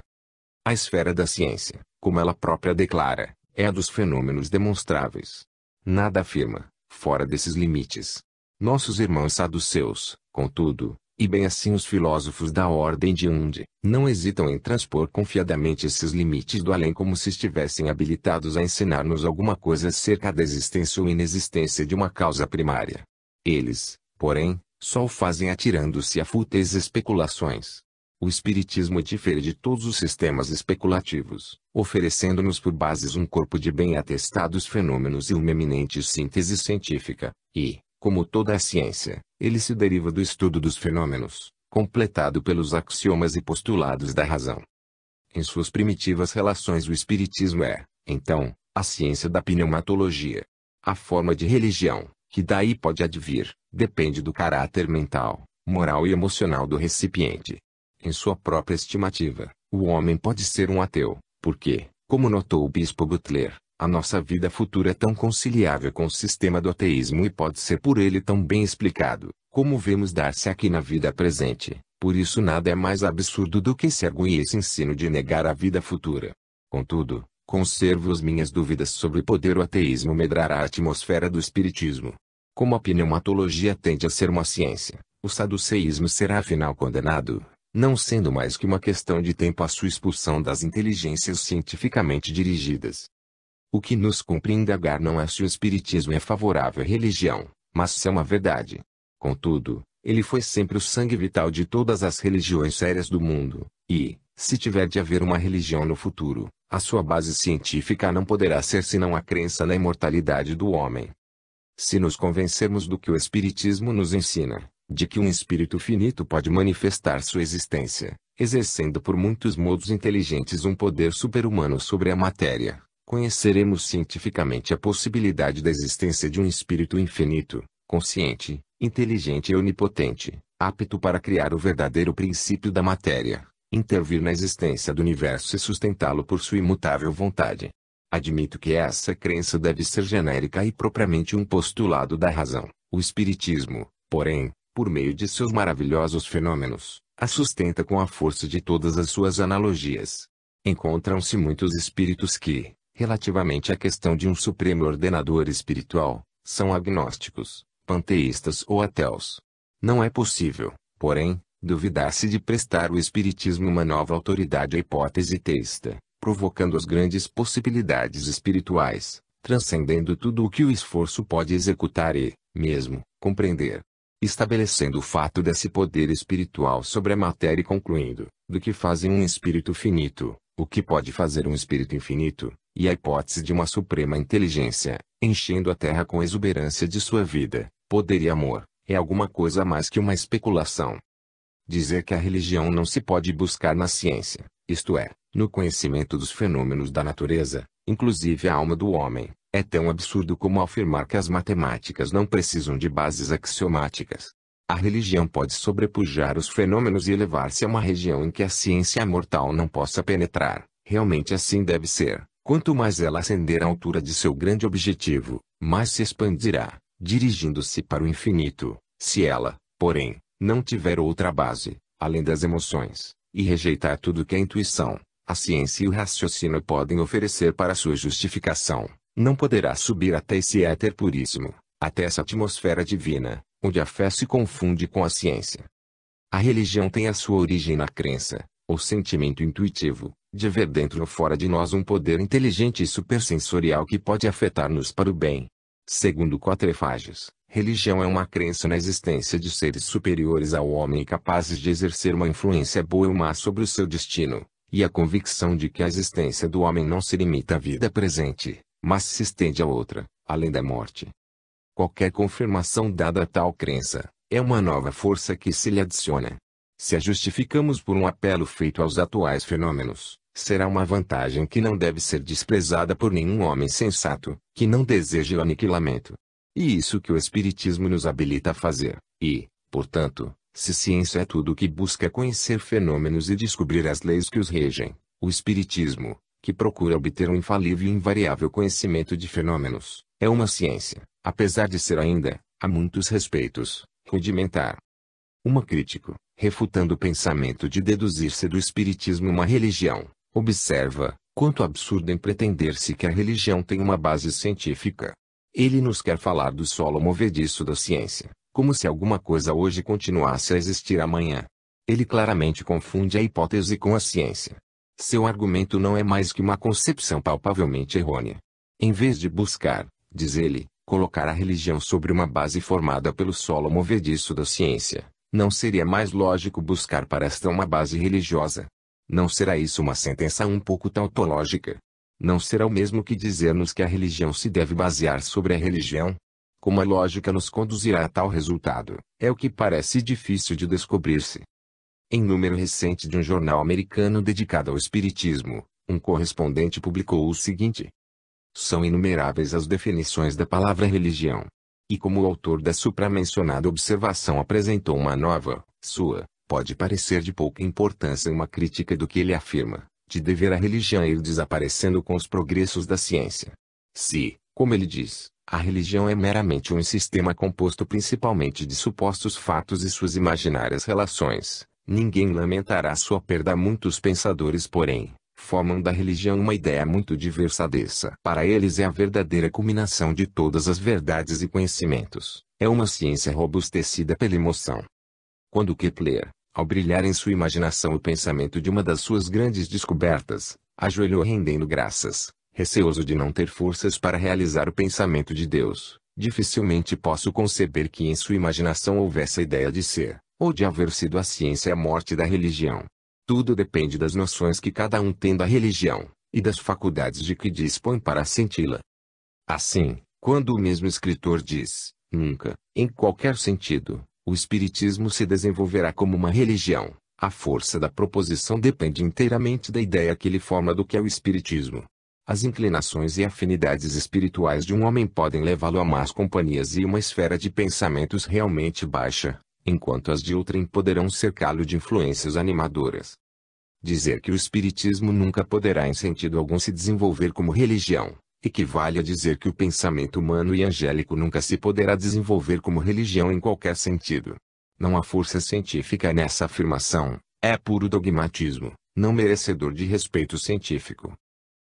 a esfera da ciência, como ela própria declara, é a dos fenômenos demonstráveis. Nada afirma, fora desses limites. Nossos irmãos saduceus, contudo, e bem assim os filósofos da ordem de Unde, não hesitam em transpor confiadamente esses limites do além como se estivessem habilitados a ensinar-nos alguma coisa acerca da existência ou inexistência de uma causa primária. Eles, porém, só o fazem atirando-se a fúteis especulações, o Espiritismo difere de todos os sistemas especulativos, oferecendo-nos por bases um corpo de bem atestados fenômenos e uma eminente síntese científica, e, como toda a ciência, ele se deriva do estudo dos fenômenos, completado pelos axiomas e postulados da razão. Em suas primitivas relações o Espiritismo é, então, a ciência da pneumatologia. A forma de religião, que daí pode advir, depende do caráter mental, moral e emocional do recipiente. Em sua própria estimativa, o homem pode ser um ateu, porque, como notou o bispo Butler, a nossa vida futura é tão conciliável com o sistema do ateísmo e pode ser por ele tão bem explicado, como vemos dar-se aqui na vida presente, por isso nada é mais absurdo do que se arguir esse ensino de negar a vida futura. Contudo, conservo as minhas dúvidas sobre poder o ateísmo medrar a atmosfera do espiritismo. Como a pneumatologia tende a ser uma ciência, o saduceísmo será afinal condenado, não sendo mais que uma questão de tempo a sua expulsão das inteligências cientificamente dirigidas. O que nos cumpre indagar não é se o Espiritismo é favorável à religião, mas se é uma verdade. Contudo, ele foi sempre o sangue vital de todas as religiões sérias do mundo, e, se tiver de haver uma religião no futuro, a sua base científica não poderá ser senão a crença na imortalidade do homem. Se nos convencermos do que o Espiritismo nos ensina, de que um espírito finito pode manifestar sua existência, exercendo por muitos modos inteligentes um poder superhumano sobre a matéria, conheceremos cientificamente a possibilidade da existência de um espírito infinito, consciente, inteligente e onipotente, apto para criar o verdadeiro princípio da matéria, intervir na existência do universo e sustentá-lo por sua imutável vontade. Admito que essa crença deve ser genérica e propriamente um postulado da razão, o espiritismo, porém, por meio de seus maravilhosos fenômenos, a sustenta com a força de todas as suas analogias. Encontram-se muitos espíritos que, relativamente à questão de um supremo ordenador espiritual, são agnósticos, panteístas ou ateus. Não é possível, porém, duvidar-se de prestar o espiritismo uma nova autoridade à hipótese teísta, provocando as grandes possibilidades espirituais, transcendendo tudo o que o esforço pode executar e, mesmo, compreender estabelecendo o fato desse poder espiritual sobre a matéria e concluindo, do que fazem um espírito finito, o que pode fazer um espírito infinito, e a hipótese de uma suprema inteligência, enchendo a terra com exuberância de sua vida, poder e amor, é alguma coisa mais que uma especulação. Dizer que a religião não se pode buscar na ciência, isto é, no conhecimento dos fenômenos da natureza, inclusive a alma do homem, é tão absurdo como afirmar que as matemáticas não precisam de bases axiomáticas. A religião pode sobrepujar os fenômenos e elevar-se a uma região em que a ciência mortal não possa penetrar. Realmente assim deve ser. Quanto mais ela ascender à altura de seu grande objetivo, mais se expandirá, dirigindo-se para o infinito. Se ela, porém, não tiver outra base, além das emoções, e rejeitar tudo que a é intuição, a ciência e o raciocínio podem oferecer para sua justificação, não poderá subir até esse éter puríssimo, até essa atmosfera divina, onde a fé se confunde com a ciência. A religião tem a sua origem na crença, ou sentimento intuitivo, de ver dentro ou fora de nós um poder inteligente e supersensorial que pode afetar-nos para o bem. Segundo Quatrefages, religião é uma crença na existência de seres superiores ao homem e capazes de exercer uma influência boa ou má sobre o seu destino, e a convicção de que a existência do homem não se limita à vida presente, mas se estende a outra, além da morte. Qualquer confirmação dada a tal crença, é uma nova força que se lhe adiciona. Se a justificamos por um apelo feito aos atuais fenômenos, será uma vantagem que não deve ser desprezada por nenhum homem sensato, que não deseje o aniquilamento. E isso que o Espiritismo nos habilita a fazer, e, portanto, se ciência é tudo o que busca conhecer fenômenos e descobrir as leis que os regem, o Espiritismo, que procura obter um infalível e invariável conhecimento de fenômenos, é uma ciência, apesar de ser ainda, a muitos respeitos, rudimentar. Uma crítico, refutando o pensamento de deduzir-se do espiritismo uma religião, observa, quanto absurdo em pretender-se que a religião tem uma base científica. Ele nos quer falar do solo movediço da ciência, como se alguma coisa hoje continuasse a existir amanhã. Ele claramente confunde a hipótese com a ciência, seu argumento não é mais que uma concepção palpavelmente errônea. Em vez de buscar, diz ele, colocar a religião sobre uma base formada pelo solo movediço da ciência, não seria mais lógico buscar para esta uma base religiosa? Não será isso uma sentença um pouco tautológica? Não será o mesmo que dizer-nos que a religião se deve basear sobre a religião? Como a lógica nos conduzirá a tal resultado, é o que parece difícil de descobrir-se. Em número recente de um jornal americano dedicado ao espiritismo, um correspondente publicou o seguinte: São inumeráveis as definições da palavra religião. E como o autor da supramencionada observação apresentou uma nova, sua, pode parecer de pouca importância uma crítica do que ele afirma, de dever a religião ir desaparecendo com os progressos da ciência. Se, como ele diz, a religião é meramente um sistema composto principalmente de supostos fatos e suas imaginárias relações, Ninguém lamentará sua perda. Muitos pensadores, porém, formam da religião uma ideia muito diversa dessa. Para eles é a verdadeira culminação de todas as verdades e conhecimentos. É uma ciência robustecida pela emoção. Quando Kepler, ao brilhar em sua imaginação o pensamento de uma das suas grandes descobertas, ajoelhou rendendo graças, receoso de não ter forças para realizar o pensamento de Deus, dificilmente posso conceber que em sua imaginação houvesse a ideia de ser, ou de haver sido a ciência a morte da religião. Tudo depende das noções que cada um tem da religião, e das faculdades de que dispõe para senti-la. Assim, quando o mesmo escritor diz, nunca, em qualquer sentido, o Espiritismo se desenvolverá como uma religião, a força da proposição depende inteiramente da ideia que ele forma do que é o Espiritismo. As inclinações e afinidades espirituais de um homem podem levá-lo a más companhias e uma esfera de pensamentos realmente baixa, enquanto as de outrem poderão cercá-lo de influências animadoras. Dizer que o espiritismo nunca poderá em sentido algum se desenvolver como religião, equivale a dizer que o pensamento humano e angélico nunca se poderá desenvolver como religião em qualquer sentido. Não há força científica nessa afirmação, é puro dogmatismo, não merecedor de respeito científico.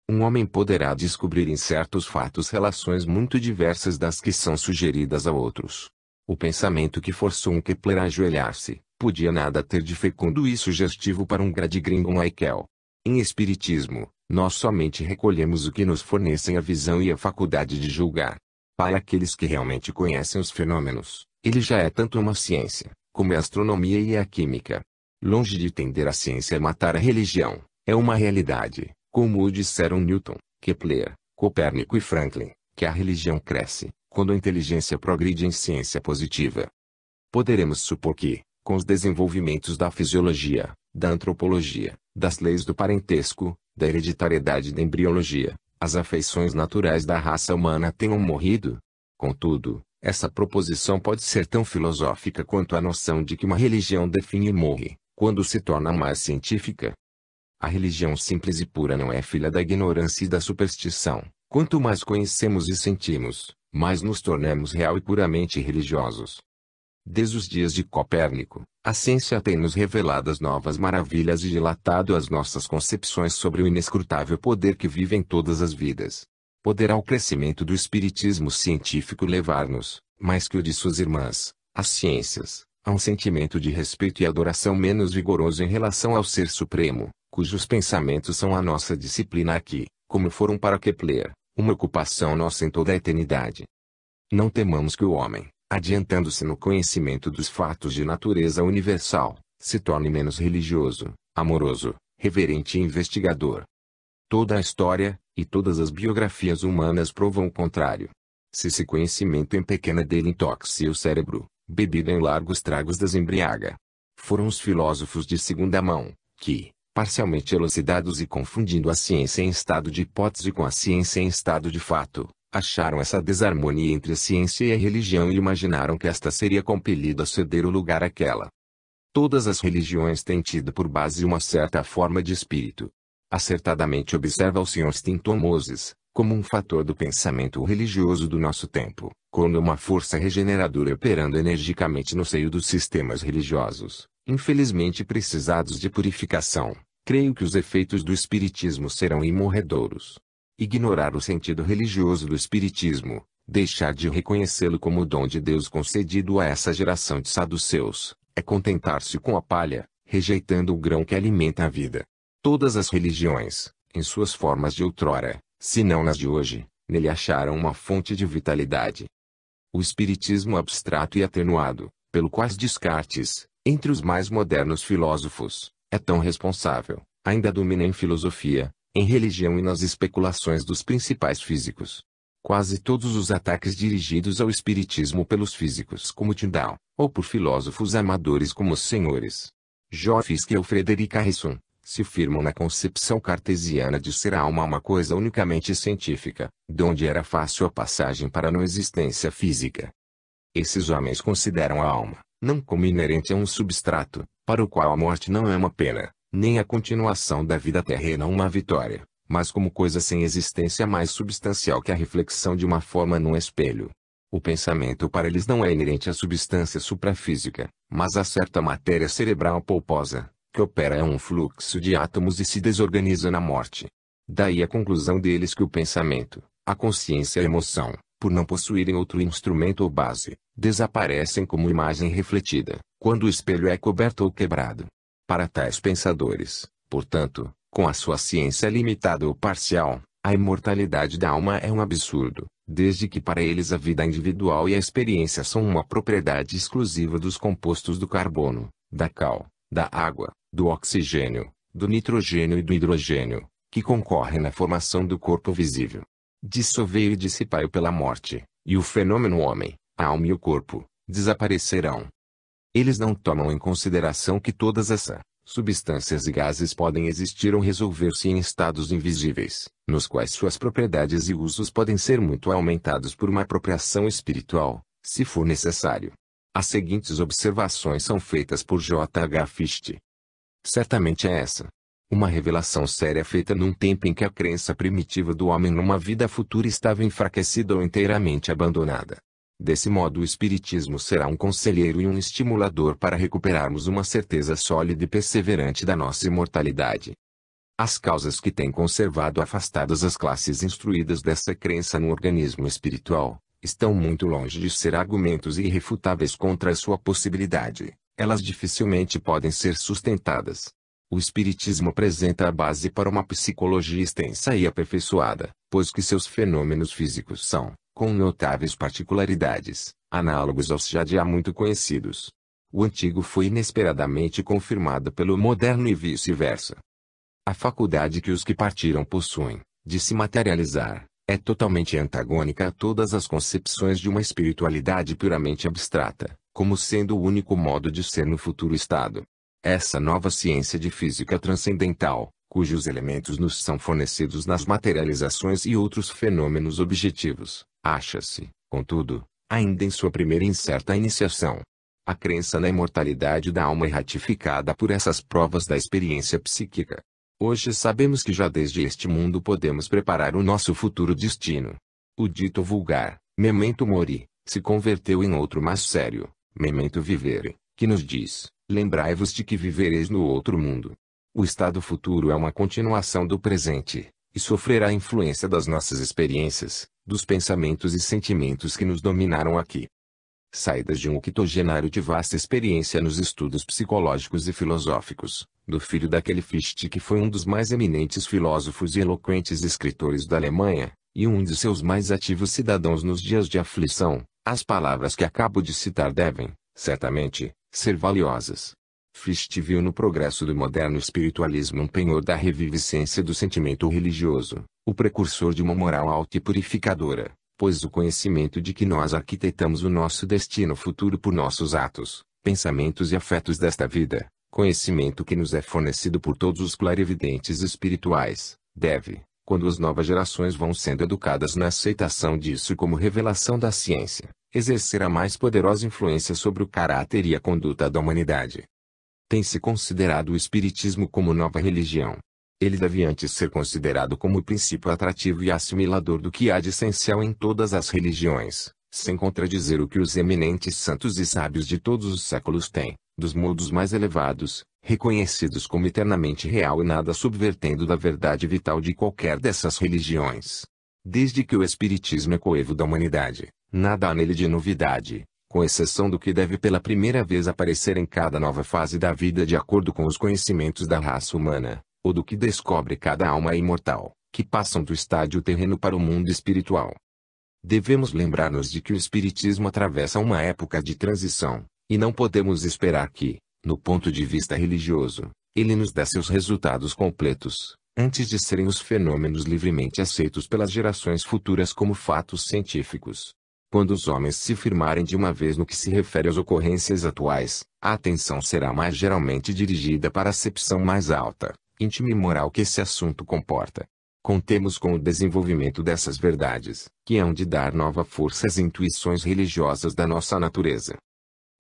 Um homem poderá descobrir em certos fatos relações muito diversas das que são sugeridas a outros, o pensamento que forçou um Kepler a ajoelhar-se, podia nada ter de fecundo e sugestivo para um Gradgringon Aikel. Em Espiritismo, nós somente recolhemos o que nos fornecem a visão e a faculdade de julgar. Para aqueles que realmente conhecem os fenômenos, ele já é tanto uma ciência, como a é astronomia e a química. Longe de tender a ciência a matar a religião, é uma realidade, como o disseram Newton, Kepler, Copérnico e Franklin, que a religião cresce, quando a inteligência progride em ciência positiva. Poderemos supor que, com os desenvolvimentos da fisiologia, da antropologia, das leis do parentesco, da hereditariedade e da embriologia, as afeições naturais da raça humana tenham morrido. Contudo, essa proposição pode ser tão filosófica quanto a noção de que uma religião define e morre, quando se torna mais científica. A religião simples e pura não é filha da ignorância e da superstição. Quanto mais conhecemos e sentimos, mas nos tornemos real e puramente religiosos. Desde os dias de Copérnico, a ciência tem nos revelado as novas maravilhas e dilatado as nossas concepções sobre o inescrutável poder que vive em todas as vidas. Poderá o crescimento do espiritismo científico levar-nos, mais que o de suas irmãs, as ciências, a um sentimento de respeito e adoração menos vigoroso em relação ao Ser Supremo, cujos pensamentos são a nossa disciplina aqui, como foram para Kepler, uma ocupação nossa em toda a eternidade. Não temamos que o homem, adiantando-se no conhecimento dos fatos de natureza universal, se torne menos religioso, amoroso, reverente e investigador. Toda a história, e todas as biografias humanas provam o contrário. Se esse conhecimento em pequena dele intoxica o cérebro, bebida em largos tragos desembriaga. Foram os filósofos de segunda mão, que, parcialmente elucidados e confundindo a ciência em estado de hipótese com a ciência em estado de fato, acharam essa desarmonia entre a ciência e a religião e imaginaram que esta seria compelida a ceder o lugar àquela. Todas as religiões têm tido por base uma certa forma de espírito. Acertadamente observa o Sr. Stinton Moses, como um fator do pensamento religioso do nosso tempo, quando uma força regeneradora operando energicamente no seio dos sistemas religiosos, infelizmente precisados de purificação, creio que os efeitos do Espiritismo serão imorredouros. Ignorar o sentido religioso do Espiritismo, deixar de reconhecê-lo como dom de Deus concedido a essa geração de saduceus, é contentar-se com a palha, rejeitando o grão que alimenta a vida. Todas as religiões, em suas formas de outrora, se não nas de hoje, nele acharam uma fonte de vitalidade. O espiritismo abstrato e atenuado, pelo quais Descartes, entre os mais modernos filósofos, é tão responsável, ainda domina em filosofia, em religião e nas especulações dos principais físicos. Quase todos os ataques dirigidos ao espiritismo pelos físicos como Tyndall, ou por filósofos amadores como os senhores J. Fiske ou Frederic Harrison, se firmam na concepção cartesiana de ser a alma uma coisa unicamente científica, de onde era fácil a passagem para a não existência física. Esses homens consideram a alma, não como inerente a um substrato, para o qual a morte não é uma pena, nem a continuação da vida terrena uma vitória, mas como coisa sem existência mais substancial que a reflexão de uma forma num espelho. O pensamento para eles não é inerente à substância suprafísica, mas a certa matéria cerebral polposa, que opera é um fluxo de átomos e se desorganiza na morte. Daí a conclusão deles que o pensamento, a consciência e a emoção, por não possuírem outro instrumento ou base, desaparecem como imagem refletida, quando o espelho é coberto ou quebrado. Para tais pensadores, portanto, com a sua ciência limitada ou parcial, a imortalidade da alma é um absurdo, desde que para eles a vida individual e a experiência são uma propriedade exclusiva dos compostos do carbono, da cal, da água, do oxigênio, do nitrogênio e do hidrogênio, que concorrem na formação do corpo visível dissolveu e dissipai-o pela morte, e o fenômeno homem, a alma e o corpo, desaparecerão. Eles não tomam em consideração que todas essas substâncias e gases podem existir ou resolver-se em estados invisíveis, nos quais suas propriedades e usos podem ser muito aumentados por uma apropriação espiritual, se for necessário. As seguintes observações são feitas por J. H. Fichte. Certamente é essa uma revelação séria feita num tempo em que a crença primitiva do homem numa vida futura estava enfraquecida ou inteiramente abandonada. Desse modo o Espiritismo será um conselheiro e um estimulador para recuperarmos uma certeza sólida e perseverante da nossa imortalidade. As causas que têm conservado afastadas as classes instruídas dessa crença no organismo espiritual, estão muito longe de ser argumentos irrefutáveis contra a sua possibilidade, elas dificilmente podem ser sustentadas. O Espiritismo apresenta a base para uma psicologia extensa e aperfeiçoada, pois que seus fenômenos físicos são, com notáveis particularidades, análogos aos já de há muito conhecidos. O antigo foi inesperadamente confirmado pelo moderno e vice-versa. A faculdade que os que partiram possuem, de se materializar, é totalmente antagônica a todas as concepções de uma espiritualidade puramente abstrata, como sendo o único modo de ser no futuro estado. Essa nova ciência de física transcendental, cujos elementos nos são fornecidos nas materializações e outros fenômenos objetivos, acha-se, contudo, ainda em sua primeira e incerta iniciação. A crença na imortalidade da alma é ratificada por essas provas da experiência psíquica. Hoje sabemos que já desde este mundo podemos preparar o nosso futuro destino. O dito vulgar, memento mori, se converteu em outro mais sério, memento vivere, que nos diz, lembrai-vos de que vivereis no outro mundo. O estado futuro é uma continuação do presente, e sofrerá a influência das nossas experiências, dos pensamentos e sentimentos que nos dominaram aqui. Saídas de um octogenário de vasta experiência nos estudos psicológicos e filosóficos, do filho daquele Fichte que foi um dos mais eminentes filósofos e eloquentes escritores da Alemanha, e um de seus mais ativos cidadãos nos dias de aflição, as palavras que acabo de citar devem, certamente, ser valiosas. Fichte viu no progresso do moderno espiritualismo um penhor da reviviscência do sentimento religioso, o precursor de uma moral alta e purificadora, pois o conhecimento de que nós arquitetamos o nosso destino futuro por nossos atos, pensamentos e afetos desta vida, conhecimento que nos é fornecido por todos os clarividentes espirituais, deve, quando as novas gerações vão sendo educadas na aceitação disso como revelação da ciência, exercerá mais poderosa influência sobre o caráter e a conduta da humanidade. Tem-se considerado o Espiritismo como nova religião. Ele deve antes ser considerado como o princípio atrativo e assimilador do que há de essencial em todas as religiões, sem contradizer o que os eminentes santos e sábios de todos os séculos têm, dos modos mais elevados, reconhecidos como eternamente real e nada subvertendo da verdade vital de qualquer dessas religiões. Desde que o Espiritismo é coevo da humanidade, nada há nele de novidade, com exceção do que deve pela primeira vez aparecer em cada nova fase da vida de acordo com os conhecimentos da raça humana, ou do que descobre cada alma imortal, que passam do estádio terreno para o mundo espiritual. Devemos lembrar-nos de que o Espiritismo atravessa uma época de transição, e não podemos esperar que, no ponto de vista religioso, ele nos dá seus resultados completos, antes de serem os fenômenos livremente aceitos pelas gerações futuras como fatos científicos. Quando os homens se firmarem de uma vez no que se refere às ocorrências atuais, a atenção será mais geralmente dirigida para a acepção mais alta, íntima e moral que esse assunto comporta. Contemos com o desenvolvimento dessas verdades, que hão de dar nova força às intuições religiosas da nossa natureza,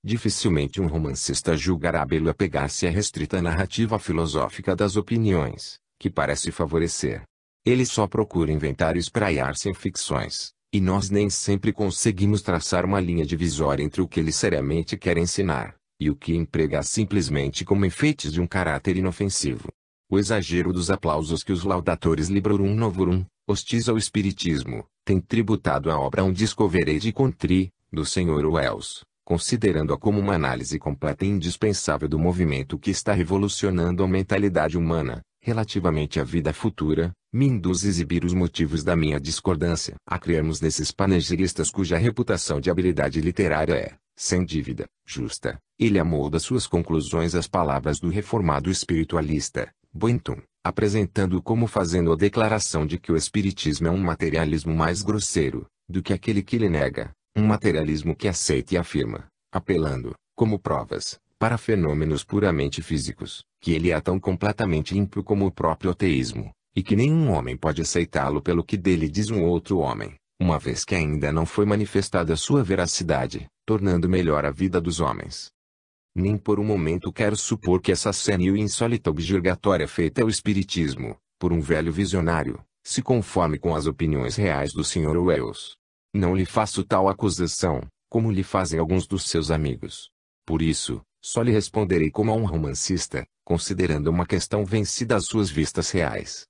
Dificilmente um romancista julgará belo apegar-se à restrita narrativa filosófica das opiniões, que parece favorecer. Ele só procura inventar e espraiar-se em ficções, e nós nem sempre conseguimos traçar uma linha divisória entre o que ele seriamente quer ensinar, e o que emprega simplesmente como enfeites de um caráter inofensivo. O exagero dos aplausos que os laudatores Librorum Novorum, hostis ao Espiritismo, tem tributado à obra um discoverei de contri, do Sr. Wells, considerando-a como uma análise completa e indispensável do movimento que está revolucionando a mentalidade humana, relativamente à vida futura, me induz a exibir os motivos da minha discordância. A criarmos desses panegiristas cuja reputação de habilidade literária é, sem dívida, justa, ele amolda suas conclusões às palavras do reformado espiritualista, Boynton. apresentando-o como fazendo a declaração de que o espiritismo é um materialismo mais grosseiro, do que aquele que lhe nega, um materialismo que aceita e afirma, apelando, como provas, para fenômenos puramente físicos, que ele é tão completamente ímpio como o próprio ateísmo, e que nenhum homem pode aceitá-lo pelo que dele diz um outro homem, uma vez que ainda não foi manifestada sua veracidade, tornando melhor a vida dos homens. Nem por um momento quero supor que essa senil e insólita objurgatória feita ao Espiritismo, por um velho visionário, se conforme com as opiniões reais do Sr. Wells. Não lhe faço tal acusação, como lhe fazem alguns dos seus amigos. Por isso, só lhe responderei como a um romancista, considerando uma questão vencida às suas vistas reais.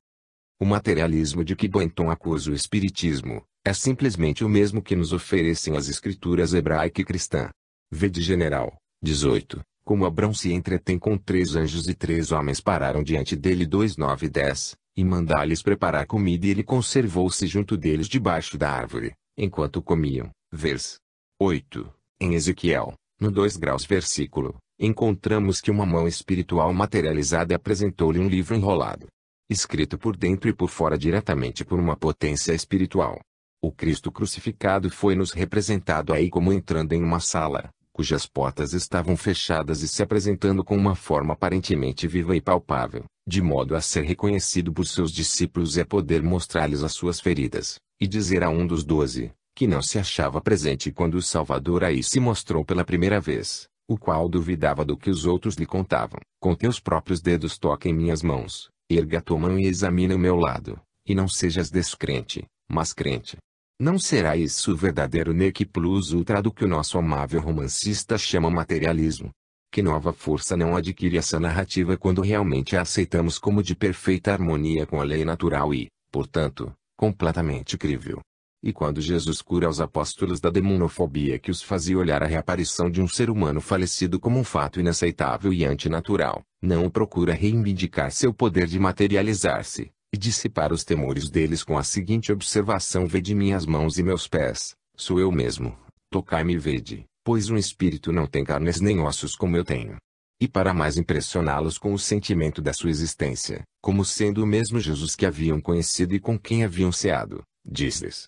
O materialismo de que Benton acusa o espiritismo, é simplesmente o mesmo que nos oferecem as escrituras hebraica e cristã. Vede General, 18, como Abrão se entretém com três anjos e três homens pararam diante dele 2, 9 e 10, e mandá lhes preparar comida e ele conservou-se junto deles debaixo da árvore enquanto comiam. Vers. 8. Em Ezequiel, no 2 graus versículo, encontramos que uma mão espiritual materializada apresentou-lhe um livro enrolado, escrito por dentro e por fora diretamente por uma potência espiritual. O Cristo crucificado foi-nos representado aí como entrando em uma sala, cujas portas estavam fechadas e se apresentando com uma forma aparentemente viva e palpável, de modo a ser reconhecido por seus discípulos e é a poder mostrar-lhes as suas feridas, e dizer a um dos doze, que não se achava presente quando o Salvador aí se mostrou pela primeira vez, o qual duvidava do que os outros lhe contavam, com teus próprios dedos toca em minhas mãos, erga a tua mão e examina o meu lado, e não sejas descrente, mas crente. Não será isso o verdadeiro nec plus ultra do que o nosso amável romancista chama materialismo, que nova força não adquire essa narrativa quando realmente a aceitamos como de perfeita harmonia com a lei natural e, portanto, completamente crível. E quando Jesus cura os apóstolos da demonofobia que os fazia olhar a reaparição de um ser humano falecido como um fato inaceitável e antinatural, não procura reivindicar seu poder de materializar-se, e dissipar os temores deles com a seguinte observação: Vede minhas mãos e meus pés, sou eu mesmo, tocai-me e vede pois um espírito não tem carnes nem ossos como eu tenho. E para mais impressioná-los com o sentimento da sua existência, como sendo o mesmo Jesus que haviam conhecido e com quem haviam ceado, diz-lhes: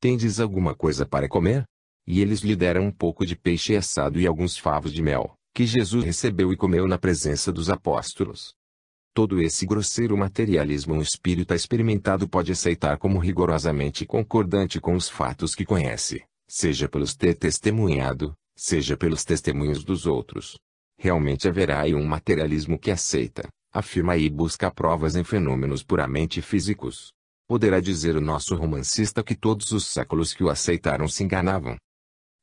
Tendes alguma coisa para comer? E eles lhe deram um pouco de peixe assado e alguns favos de mel, que Jesus recebeu e comeu na presença dos apóstolos. Todo esse grosseiro materialismo um espírita experimentado pode aceitar como rigorosamente concordante com os fatos que conhece, seja pelos ter testemunhado, seja pelos testemunhos dos outros. Realmente haverá aí um materialismo que aceita, afirma e busca provas em fenômenos puramente físicos. Poderá dizer o nosso romancista que todos os séculos que o aceitaram se enganavam.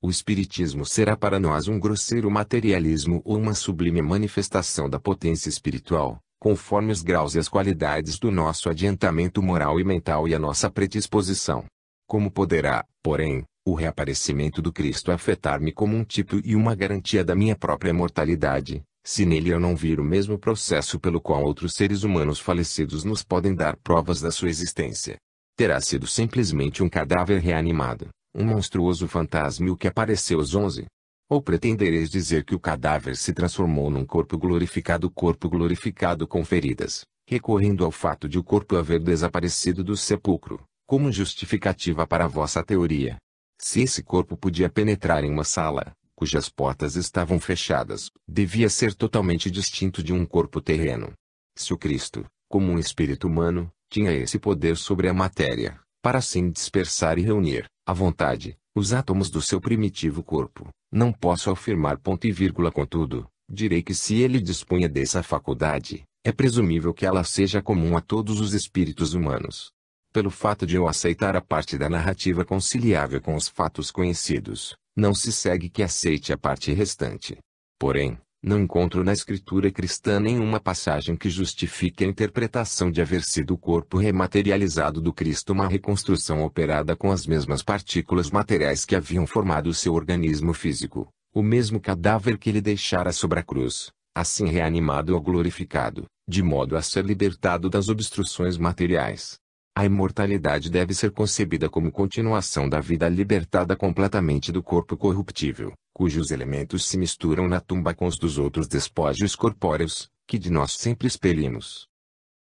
O Espiritismo será para nós um grosseiro materialismo ou uma sublime manifestação da potência espiritual, conforme os graus e as qualidades do nosso adiantamento moral e mental e a nossa predisposição. Como poderá, porém, o reaparecimento do Cristo afetar-me como um tipo e uma garantia da minha própria mortalidade, se nele eu não vir o mesmo processo pelo qual outros seres humanos falecidos nos podem dar provas da sua existência. Terá sido simplesmente um cadáver reanimado, um monstruoso fantasma o que apareceu aos onze. Ou pretendereis dizer que o cadáver se transformou num corpo glorificado corpo glorificado com feridas, recorrendo ao fato de o corpo haver desaparecido do sepulcro, como justificativa para a vossa teoria. Se esse corpo podia penetrar em uma sala, cujas portas estavam fechadas, devia ser totalmente distinto de um corpo terreno. Se o Cristo, como um espírito humano, tinha esse poder sobre a matéria, para assim dispersar e reunir, à vontade, os átomos do seu primitivo corpo, não posso afirmar ponto e vírgula contudo, direi que se ele dispunha dessa faculdade, é presumível que ela seja comum a todos os espíritos humanos pelo fato de eu aceitar a parte da narrativa conciliável com os fatos conhecidos, não se segue que aceite a parte restante. Porém, não encontro na escritura cristã nenhuma passagem que justifique a interpretação de haver sido o corpo rematerializado do Cristo uma reconstrução operada com as mesmas partículas materiais que haviam formado o seu organismo físico, o mesmo cadáver que ele deixara sobre a cruz, assim reanimado ou glorificado, de modo a ser libertado das obstruções materiais a imortalidade deve ser concebida como continuação da vida libertada completamente do corpo corruptível, cujos elementos se misturam na tumba com os dos outros despojos corpóreos, que de nós sempre expelimos.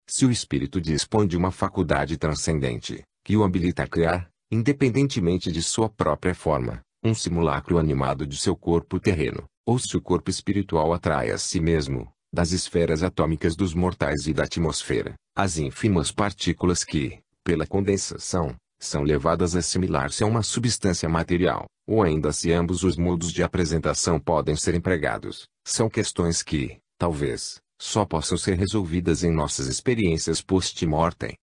Se o espírito dispõe de uma faculdade transcendente, que o habilita a criar, independentemente de sua própria forma, um simulacro animado de seu corpo terreno, ou se o corpo espiritual atrai a si mesmo, das esferas atômicas dos mortais e da atmosfera, as ínfimas partículas que, pela condensação, são levadas a assimilar-se a uma substância material, ou ainda se ambos os modos de apresentação podem ser empregados, são questões que, talvez, só possam ser resolvidas em nossas experiências post-mortem.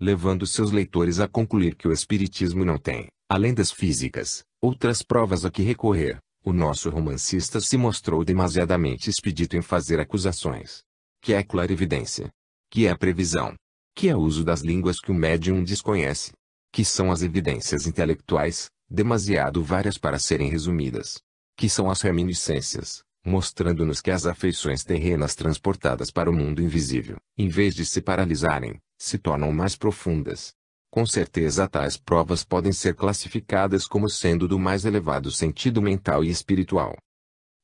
Levando seus leitores a concluir que o Espiritismo não tem, além das físicas, outras provas a que recorrer, o nosso romancista se mostrou demasiadamente expedito em fazer acusações. Que é clarividência. Que é previsão que é o uso das línguas que o médium desconhece, que são as evidências intelectuais, demasiado várias para serem resumidas, que são as reminiscências, mostrando-nos que as afeições terrenas transportadas para o mundo invisível, em vez de se paralisarem, se tornam mais profundas. Com certeza tais provas podem ser classificadas como sendo do mais elevado sentido mental e espiritual.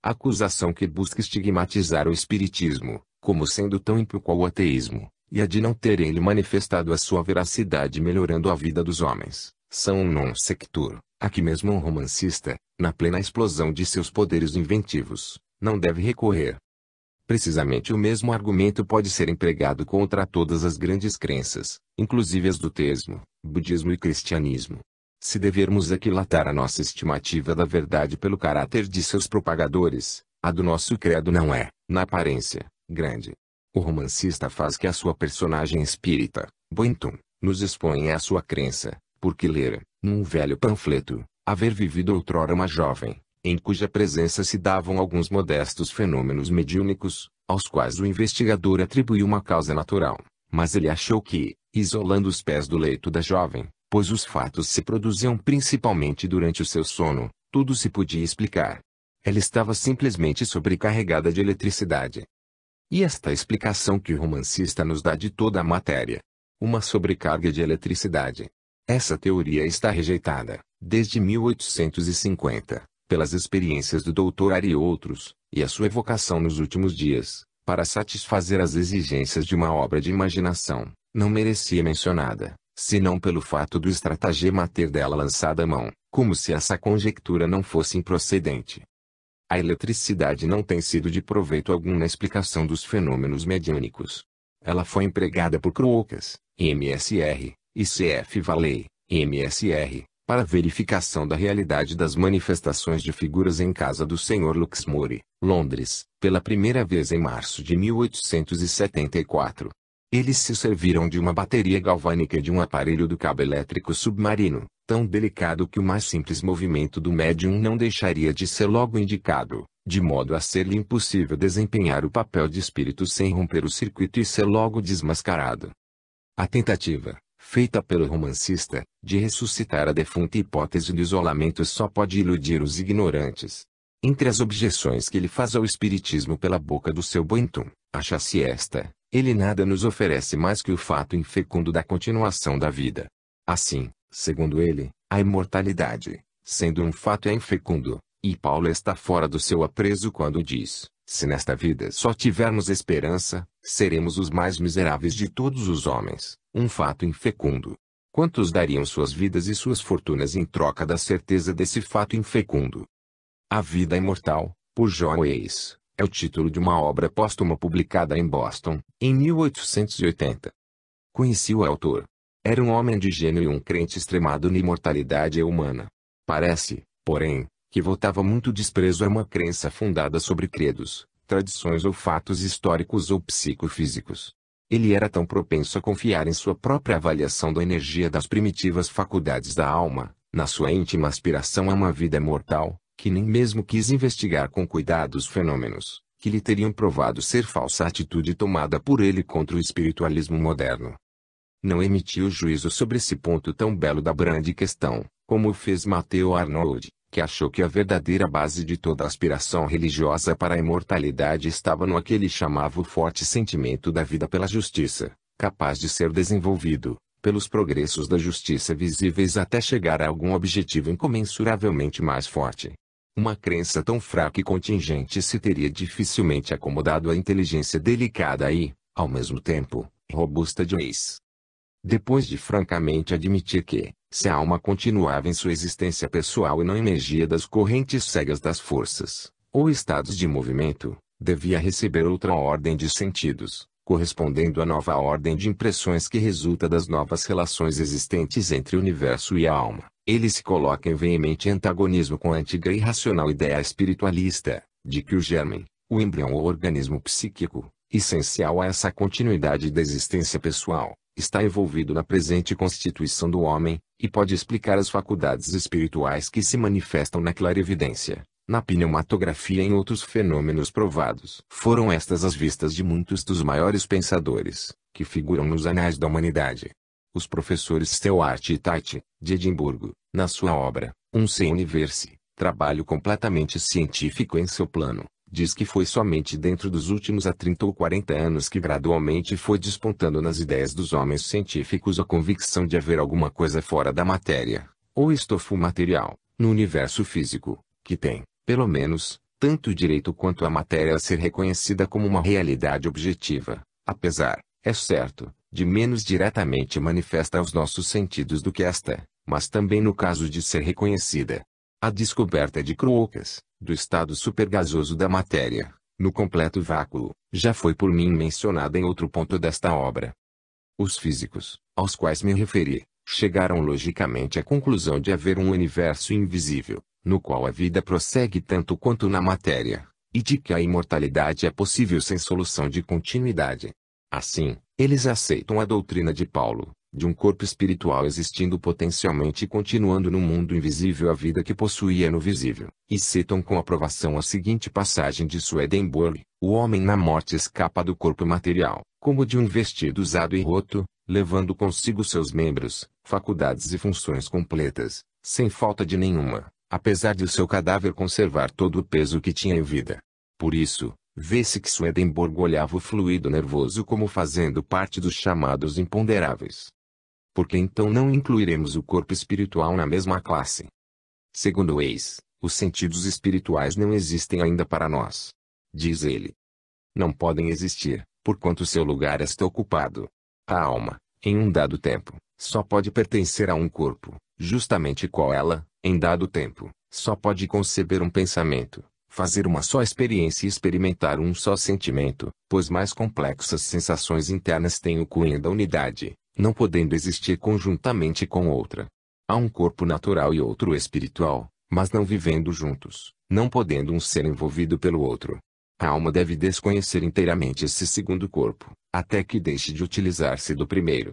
A acusação que busca estigmatizar o espiritismo, como sendo tão ímpio qual o ateísmo, e a de não terem lhe manifestado a sua veracidade melhorando a vida dos homens, são um non a aqui mesmo um romancista, na plena explosão de seus poderes inventivos, não deve recorrer. Precisamente o mesmo argumento pode ser empregado contra todas as grandes crenças, inclusive as do teísmo, budismo e cristianismo. Se devermos aquilatar a nossa estimativa da verdade pelo caráter de seus propagadores, a do nosso credo não é, na aparência, grande, o romancista faz que a sua personagem espírita, Boynton, nos exponha a sua crença, porque lera, num velho panfleto, haver vivido outrora uma jovem, em cuja presença se davam alguns modestos fenômenos mediúnicos, aos quais o investigador atribuiu uma causa natural, mas ele achou que, isolando os pés do leito da jovem, pois os fatos se produziam principalmente durante o seu sono, tudo se podia explicar. Ela estava simplesmente sobrecarregada de eletricidade, e esta explicação que o romancista nos dá de toda a matéria. Uma sobrecarga de eletricidade. Essa teoria está rejeitada, desde 1850, pelas experiências do Dr. Ari e outros, e a sua evocação nos últimos dias, para satisfazer as exigências de uma obra de imaginação, não merecia mencionada, senão pelo fato do estratagema ter dela lançado a mão, como se essa conjectura não fosse improcedente. A eletricidade não tem sido de proveito algum na explicação dos fenômenos mediânicos. Ela foi empregada por Crookes, MSR, e C.F. Valley, MSR, para verificação da realidade das manifestações de figuras em casa do Sr. Luxmore, Londres, pela primeira vez em março de 1874. Eles se serviram de uma bateria galvânica e de um aparelho do cabo elétrico submarino, tão delicado que o mais simples movimento do médium não deixaria de ser logo indicado, de modo a ser-lhe impossível desempenhar o papel de espírito sem romper o circuito e ser logo desmascarado. A tentativa, feita pelo romancista, de ressuscitar a defunta hipótese do isolamento só pode iludir os ignorantes. Entre as objeções que ele faz ao espiritismo pela boca do seu Bointum, acha-se esta, ele nada nos oferece mais que o fato infecundo da continuação da vida. Assim, Segundo ele, a imortalidade, sendo um fato é infecundo, e Paulo está fora do seu apreço quando diz, se nesta vida só tivermos esperança, seremos os mais miseráveis de todos os homens, um fato infecundo. Quantos dariam suas vidas e suas fortunas em troca da certeza desse fato infecundo? A Vida Imortal, por John Weiss, é o título de uma obra póstuma publicada em Boston, em 1880. Conheci o autor, era um homem de gênio e um crente extremado na imortalidade humana. Parece, porém, que votava muito desprezo a uma crença fundada sobre credos, tradições ou fatos históricos ou psicofísicos. Ele era tão propenso a confiar em sua própria avaliação da energia das primitivas faculdades da alma, na sua íntima aspiração a uma vida mortal, que nem mesmo quis investigar com cuidado os fenômenos que lhe teriam provado ser falsa a atitude tomada por ele contra o espiritualismo moderno não emitiu juízo sobre esse ponto tão belo da grande questão, como fez Mateo Arnold, que achou que a verdadeira base de toda aspiração religiosa para a imortalidade estava no aquele chamava o forte sentimento da vida pela justiça, capaz de ser desenvolvido, pelos progressos da justiça visíveis até chegar a algum objetivo incomensuravelmente mais forte. Uma crença tão fraca e contingente se teria dificilmente acomodado à inteligência delicada e, ao mesmo tempo, robusta de Reis depois de francamente admitir que, se a alma continuava em sua existência pessoal e não emergia das correntes cegas das forças, ou estados de movimento, devia receber outra ordem de sentidos, correspondendo à nova ordem de impressões que resulta das novas relações existentes entre o universo e a alma. Ele se coloca em veemente antagonismo com a antiga e racional ideia espiritualista, de que o germe, o embrião ou organismo psíquico, essencial a essa continuidade da existência pessoal, está envolvido na presente constituição do homem, e pode explicar as faculdades espirituais que se manifestam na clarividência, na pneumatografia e em outros fenômenos provados. Foram estas as vistas de muitos dos maiores pensadores, que figuram nos anais da humanidade. Os professores Stewart e Tate, de Edimburgo, na sua obra, Um Sem Universe, trabalho completamente científico em seu plano, diz que foi somente dentro dos últimos a 30 ou 40 anos que gradualmente foi despontando nas ideias dos homens científicos a convicção de haver alguma coisa fora da matéria, ou estofo material, no universo físico, que tem, pelo menos, tanto direito quanto a matéria a ser reconhecida como uma realidade objetiva, apesar, é certo, de menos diretamente manifesta aos nossos sentidos do que esta, mas também no caso de ser reconhecida, a descoberta de Crookes, do estado supergasoso da matéria, no completo vácuo, já foi por mim mencionada em outro ponto desta obra. Os físicos, aos quais me referi, chegaram logicamente à conclusão de haver um universo invisível, no qual a vida prossegue tanto quanto na matéria, e de que a imortalidade é possível sem solução de continuidade. Assim, eles aceitam a doutrina de Paulo, de um corpo espiritual existindo potencialmente e continuando no mundo invisível a vida que possuía é no visível, e citam com aprovação a seguinte passagem de Swedenborg, o homem na morte escapa do corpo material, como de um vestido usado e roto, levando consigo seus membros, faculdades e funções completas, sem falta de nenhuma, apesar de o seu cadáver conservar todo o peso que tinha em vida. Por isso, vê-se que Swedenborg olhava o fluido nervoso como fazendo parte dos chamados imponderáveis porque então não incluiremos o corpo espiritual na mesma classe. Segundo eis, os sentidos espirituais não existem ainda para nós. Diz ele. Não podem existir, porquanto seu lugar está ocupado. A alma, em um dado tempo, só pode pertencer a um corpo, justamente qual ela, em dado tempo, só pode conceber um pensamento, fazer uma só experiência e experimentar um só sentimento, pois mais complexas sensações internas têm o cunho da unidade, não podendo existir conjuntamente com outra. Há um corpo natural e outro espiritual, mas não vivendo juntos, não podendo um ser envolvido pelo outro. A alma deve desconhecer inteiramente esse segundo corpo, até que deixe de utilizar-se do primeiro.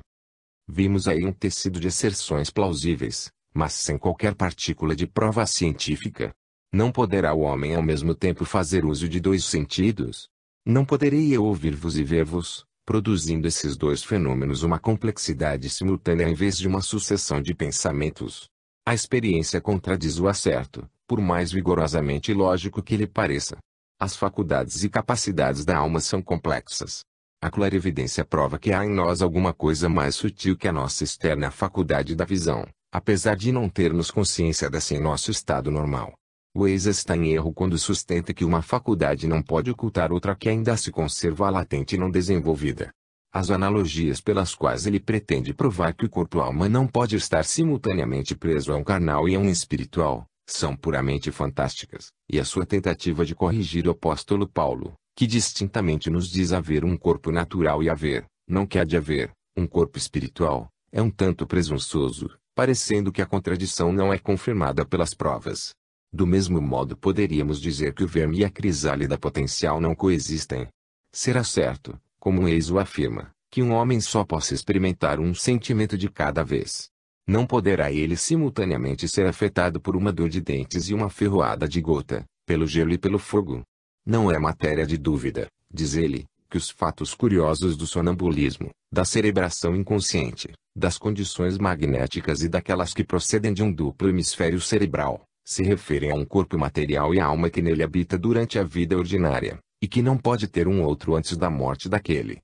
Vimos aí um tecido de asserções plausíveis, mas sem qualquer partícula de prova científica. Não poderá o homem ao mesmo tempo fazer uso de dois sentidos. Não poderei eu ouvir-vos e ver-vos, produzindo esses dois fenômenos uma complexidade simultânea em vez de uma sucessão de pensamentos. A experiência contradiz o acerto, por mais vigorosamente lógico que lhe pareça. As faculdades e capacidades da alma são complexas. A clarividência prova que há em nós alguma coisa mais sutil que a nossa externa faculdade da visão, apesar de não termos consciência dessa em nosso estado normal. Waze está em erro quando sustenta que uma faculdade não pode ocultar outra que ainda se conserva latente e não desenvolvida. As analogias pelas quais ele pretende provar que o corpo-alma não pode estar simultaneamente preso a um carnal e a um espiritual, são puramente fantásticas, e a sua tentativa de corrigir o apóstolo Paulo, que distintamente nos diz haver um corpo natural e haver, não que há de haver, um corpo espiritual, é um tanto presunçoso, parecendo que a contradição não é confirmada pelas provas. Do mesmo modo poderíamos dizer que o verme e a crisálida potencial não coexistem. Será certo, como um Eiso afirma, que um homem só possa experimentar um sentimento de cada vez. Não poderá ele simultaneamente ser afetado por uma dor de dentes e uma ferroada de gota, pelo gelo e pelo fogo. Não é matéria de dúvida, diz ele, que os fatos curiosos do sonambulismo, da cerebração inconsciente, das condições magnéticas e daquelas que procedem de um duplo hemisfério cerebral, se referem a um corpo material e alma que nele habita durante a vida ordinária, e que não pode ter um outro antes da morte daquele.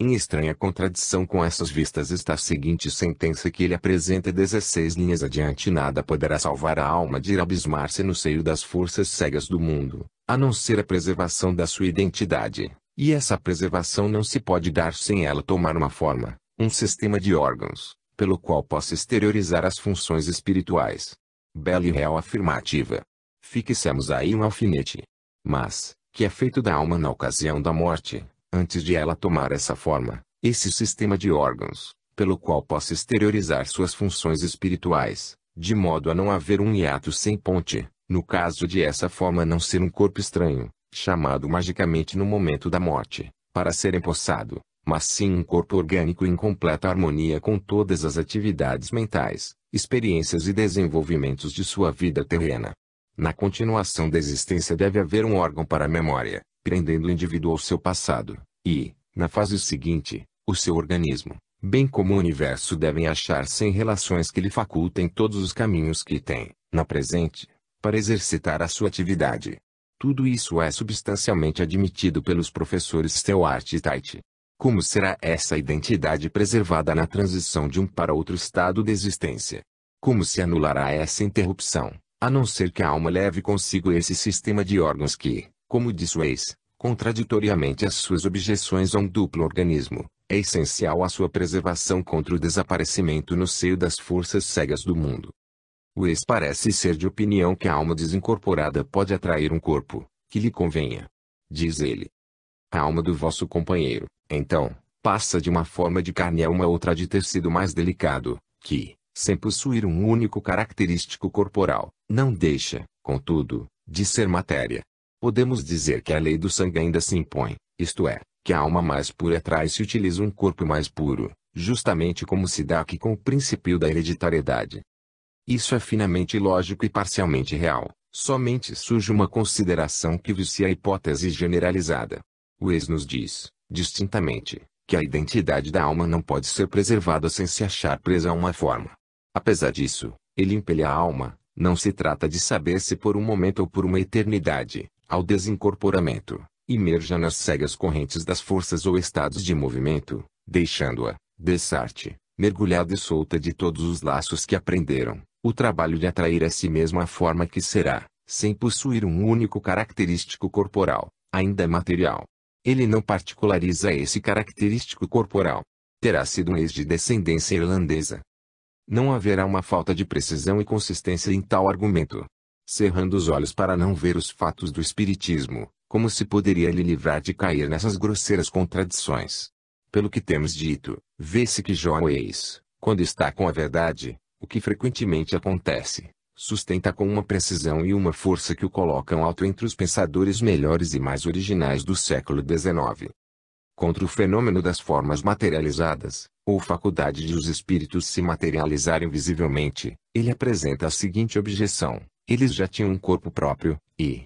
Em estranha contradição com essas vistas está a seguinte sentença que ele apresenta 16 linhas adiante: nada poderá salvar a alma de ir abismar-se no seio das forças cegas do mundo, a não ser a preservação da sua identidade, e essa preservação não se pode dar sem ela tomar uma forma, um sistema de órgãos, pelo qual possa exteriorizar as funções espirituais bela e real afirmativa. Fixemos aí um alfinete. Mas, que é feito da alma na ocasião da morte, antes de ela tomar essa forma, esse sistema de órgãos, pelo qual possa exteriorizar suas funções espirituais, de modo a não haver um hiato sem ponte, no caso de essa forma não ser um corpo estranho, chamado magicamente no momento da morte, para ser empossado, mas sim um corpo orgânico em completa harmonia com todas as atividades mentais, experiências e desenvolvimentos de sua vida terrena. Na continuação da existência deve haver um órgão para a memória, prendendo o indivíduo ao seu passado, e, na fase seguinte, o seu organismo, bem como o universo devem achar-se em relações que lhe facultem todos os caminhos que tem, na presente, para exercitar a sua atividade. Tudo isso é substancialmente admitido pelos professores Stewart e Tite. Como será essa identidade preservada na transição de um para outro estado de existência? Como se anulará essa interrupção, a não ser que a alma leve consigo esse sistema de órgãos que, como diz ex, contraditoriamente às suas objeções a um duplo organismo, é essencial à sua preservação contra o desaparecimento no seio das forças cegas do mundo. ex parece ser de opinião que a alma desincorporada pode atrair um corpo, que lhe convenha. Diz ele, a alma do vosso companheiro, então, passa de uma forma de carne a uma outra de tecido mais delicado, que, sem possuir um único característico corporal, não deixa, contudo, de ser matéria. Podemos dizer que a lei do sangue ainda se impõe, isto é, que a alma mais pura traz e utiliza um corpo mais puro, justamente como se dá aqui com o princípio da hereditariedade. Isso é finamente lógico e parcialmente real, somente surge uma consideração que vicia a hipótese generalizada. O ex nos diz, distintamente, que a identidade da alma não pode ser preservada sem se achar presa a uma forma. Apesar disso, ele impele a alma, não se trata de saber se por um momento ou por uma eternidade, ao desincorporamento, imerja nas cegas correntes das forças ou estados de movimento, deixando-a, desarte, mergulhada e solta de todos os laços que aprenderam, o trabalho de atrair a si mesma a forma que será, sem possuir um único característico corporal, ainda material, ele não particulariza esse característico corporal. Terá sido um ex de descendência irlandesa. Não haverá uma falta de precisão e consistência em tal argumento. Cerrando os olhos para não ver os fatos do espiritismo, como se poderia lhe livrar de cair nessas grosseiras contradições? Pelo que temos dito, vê-se que John Ways, é quando está com a verdade, o que frequentemente acontece, sustenta com uma precisão e uma força que o colocam alto entre os pensadores melhores e mais originais do século XIX. Contra o fenômeno das formas materializadas, ou faculdade de os espíritos se materializarem visivelmente, ele apresenta a seguinte objeção: eles já tinham um corpo próprio, e,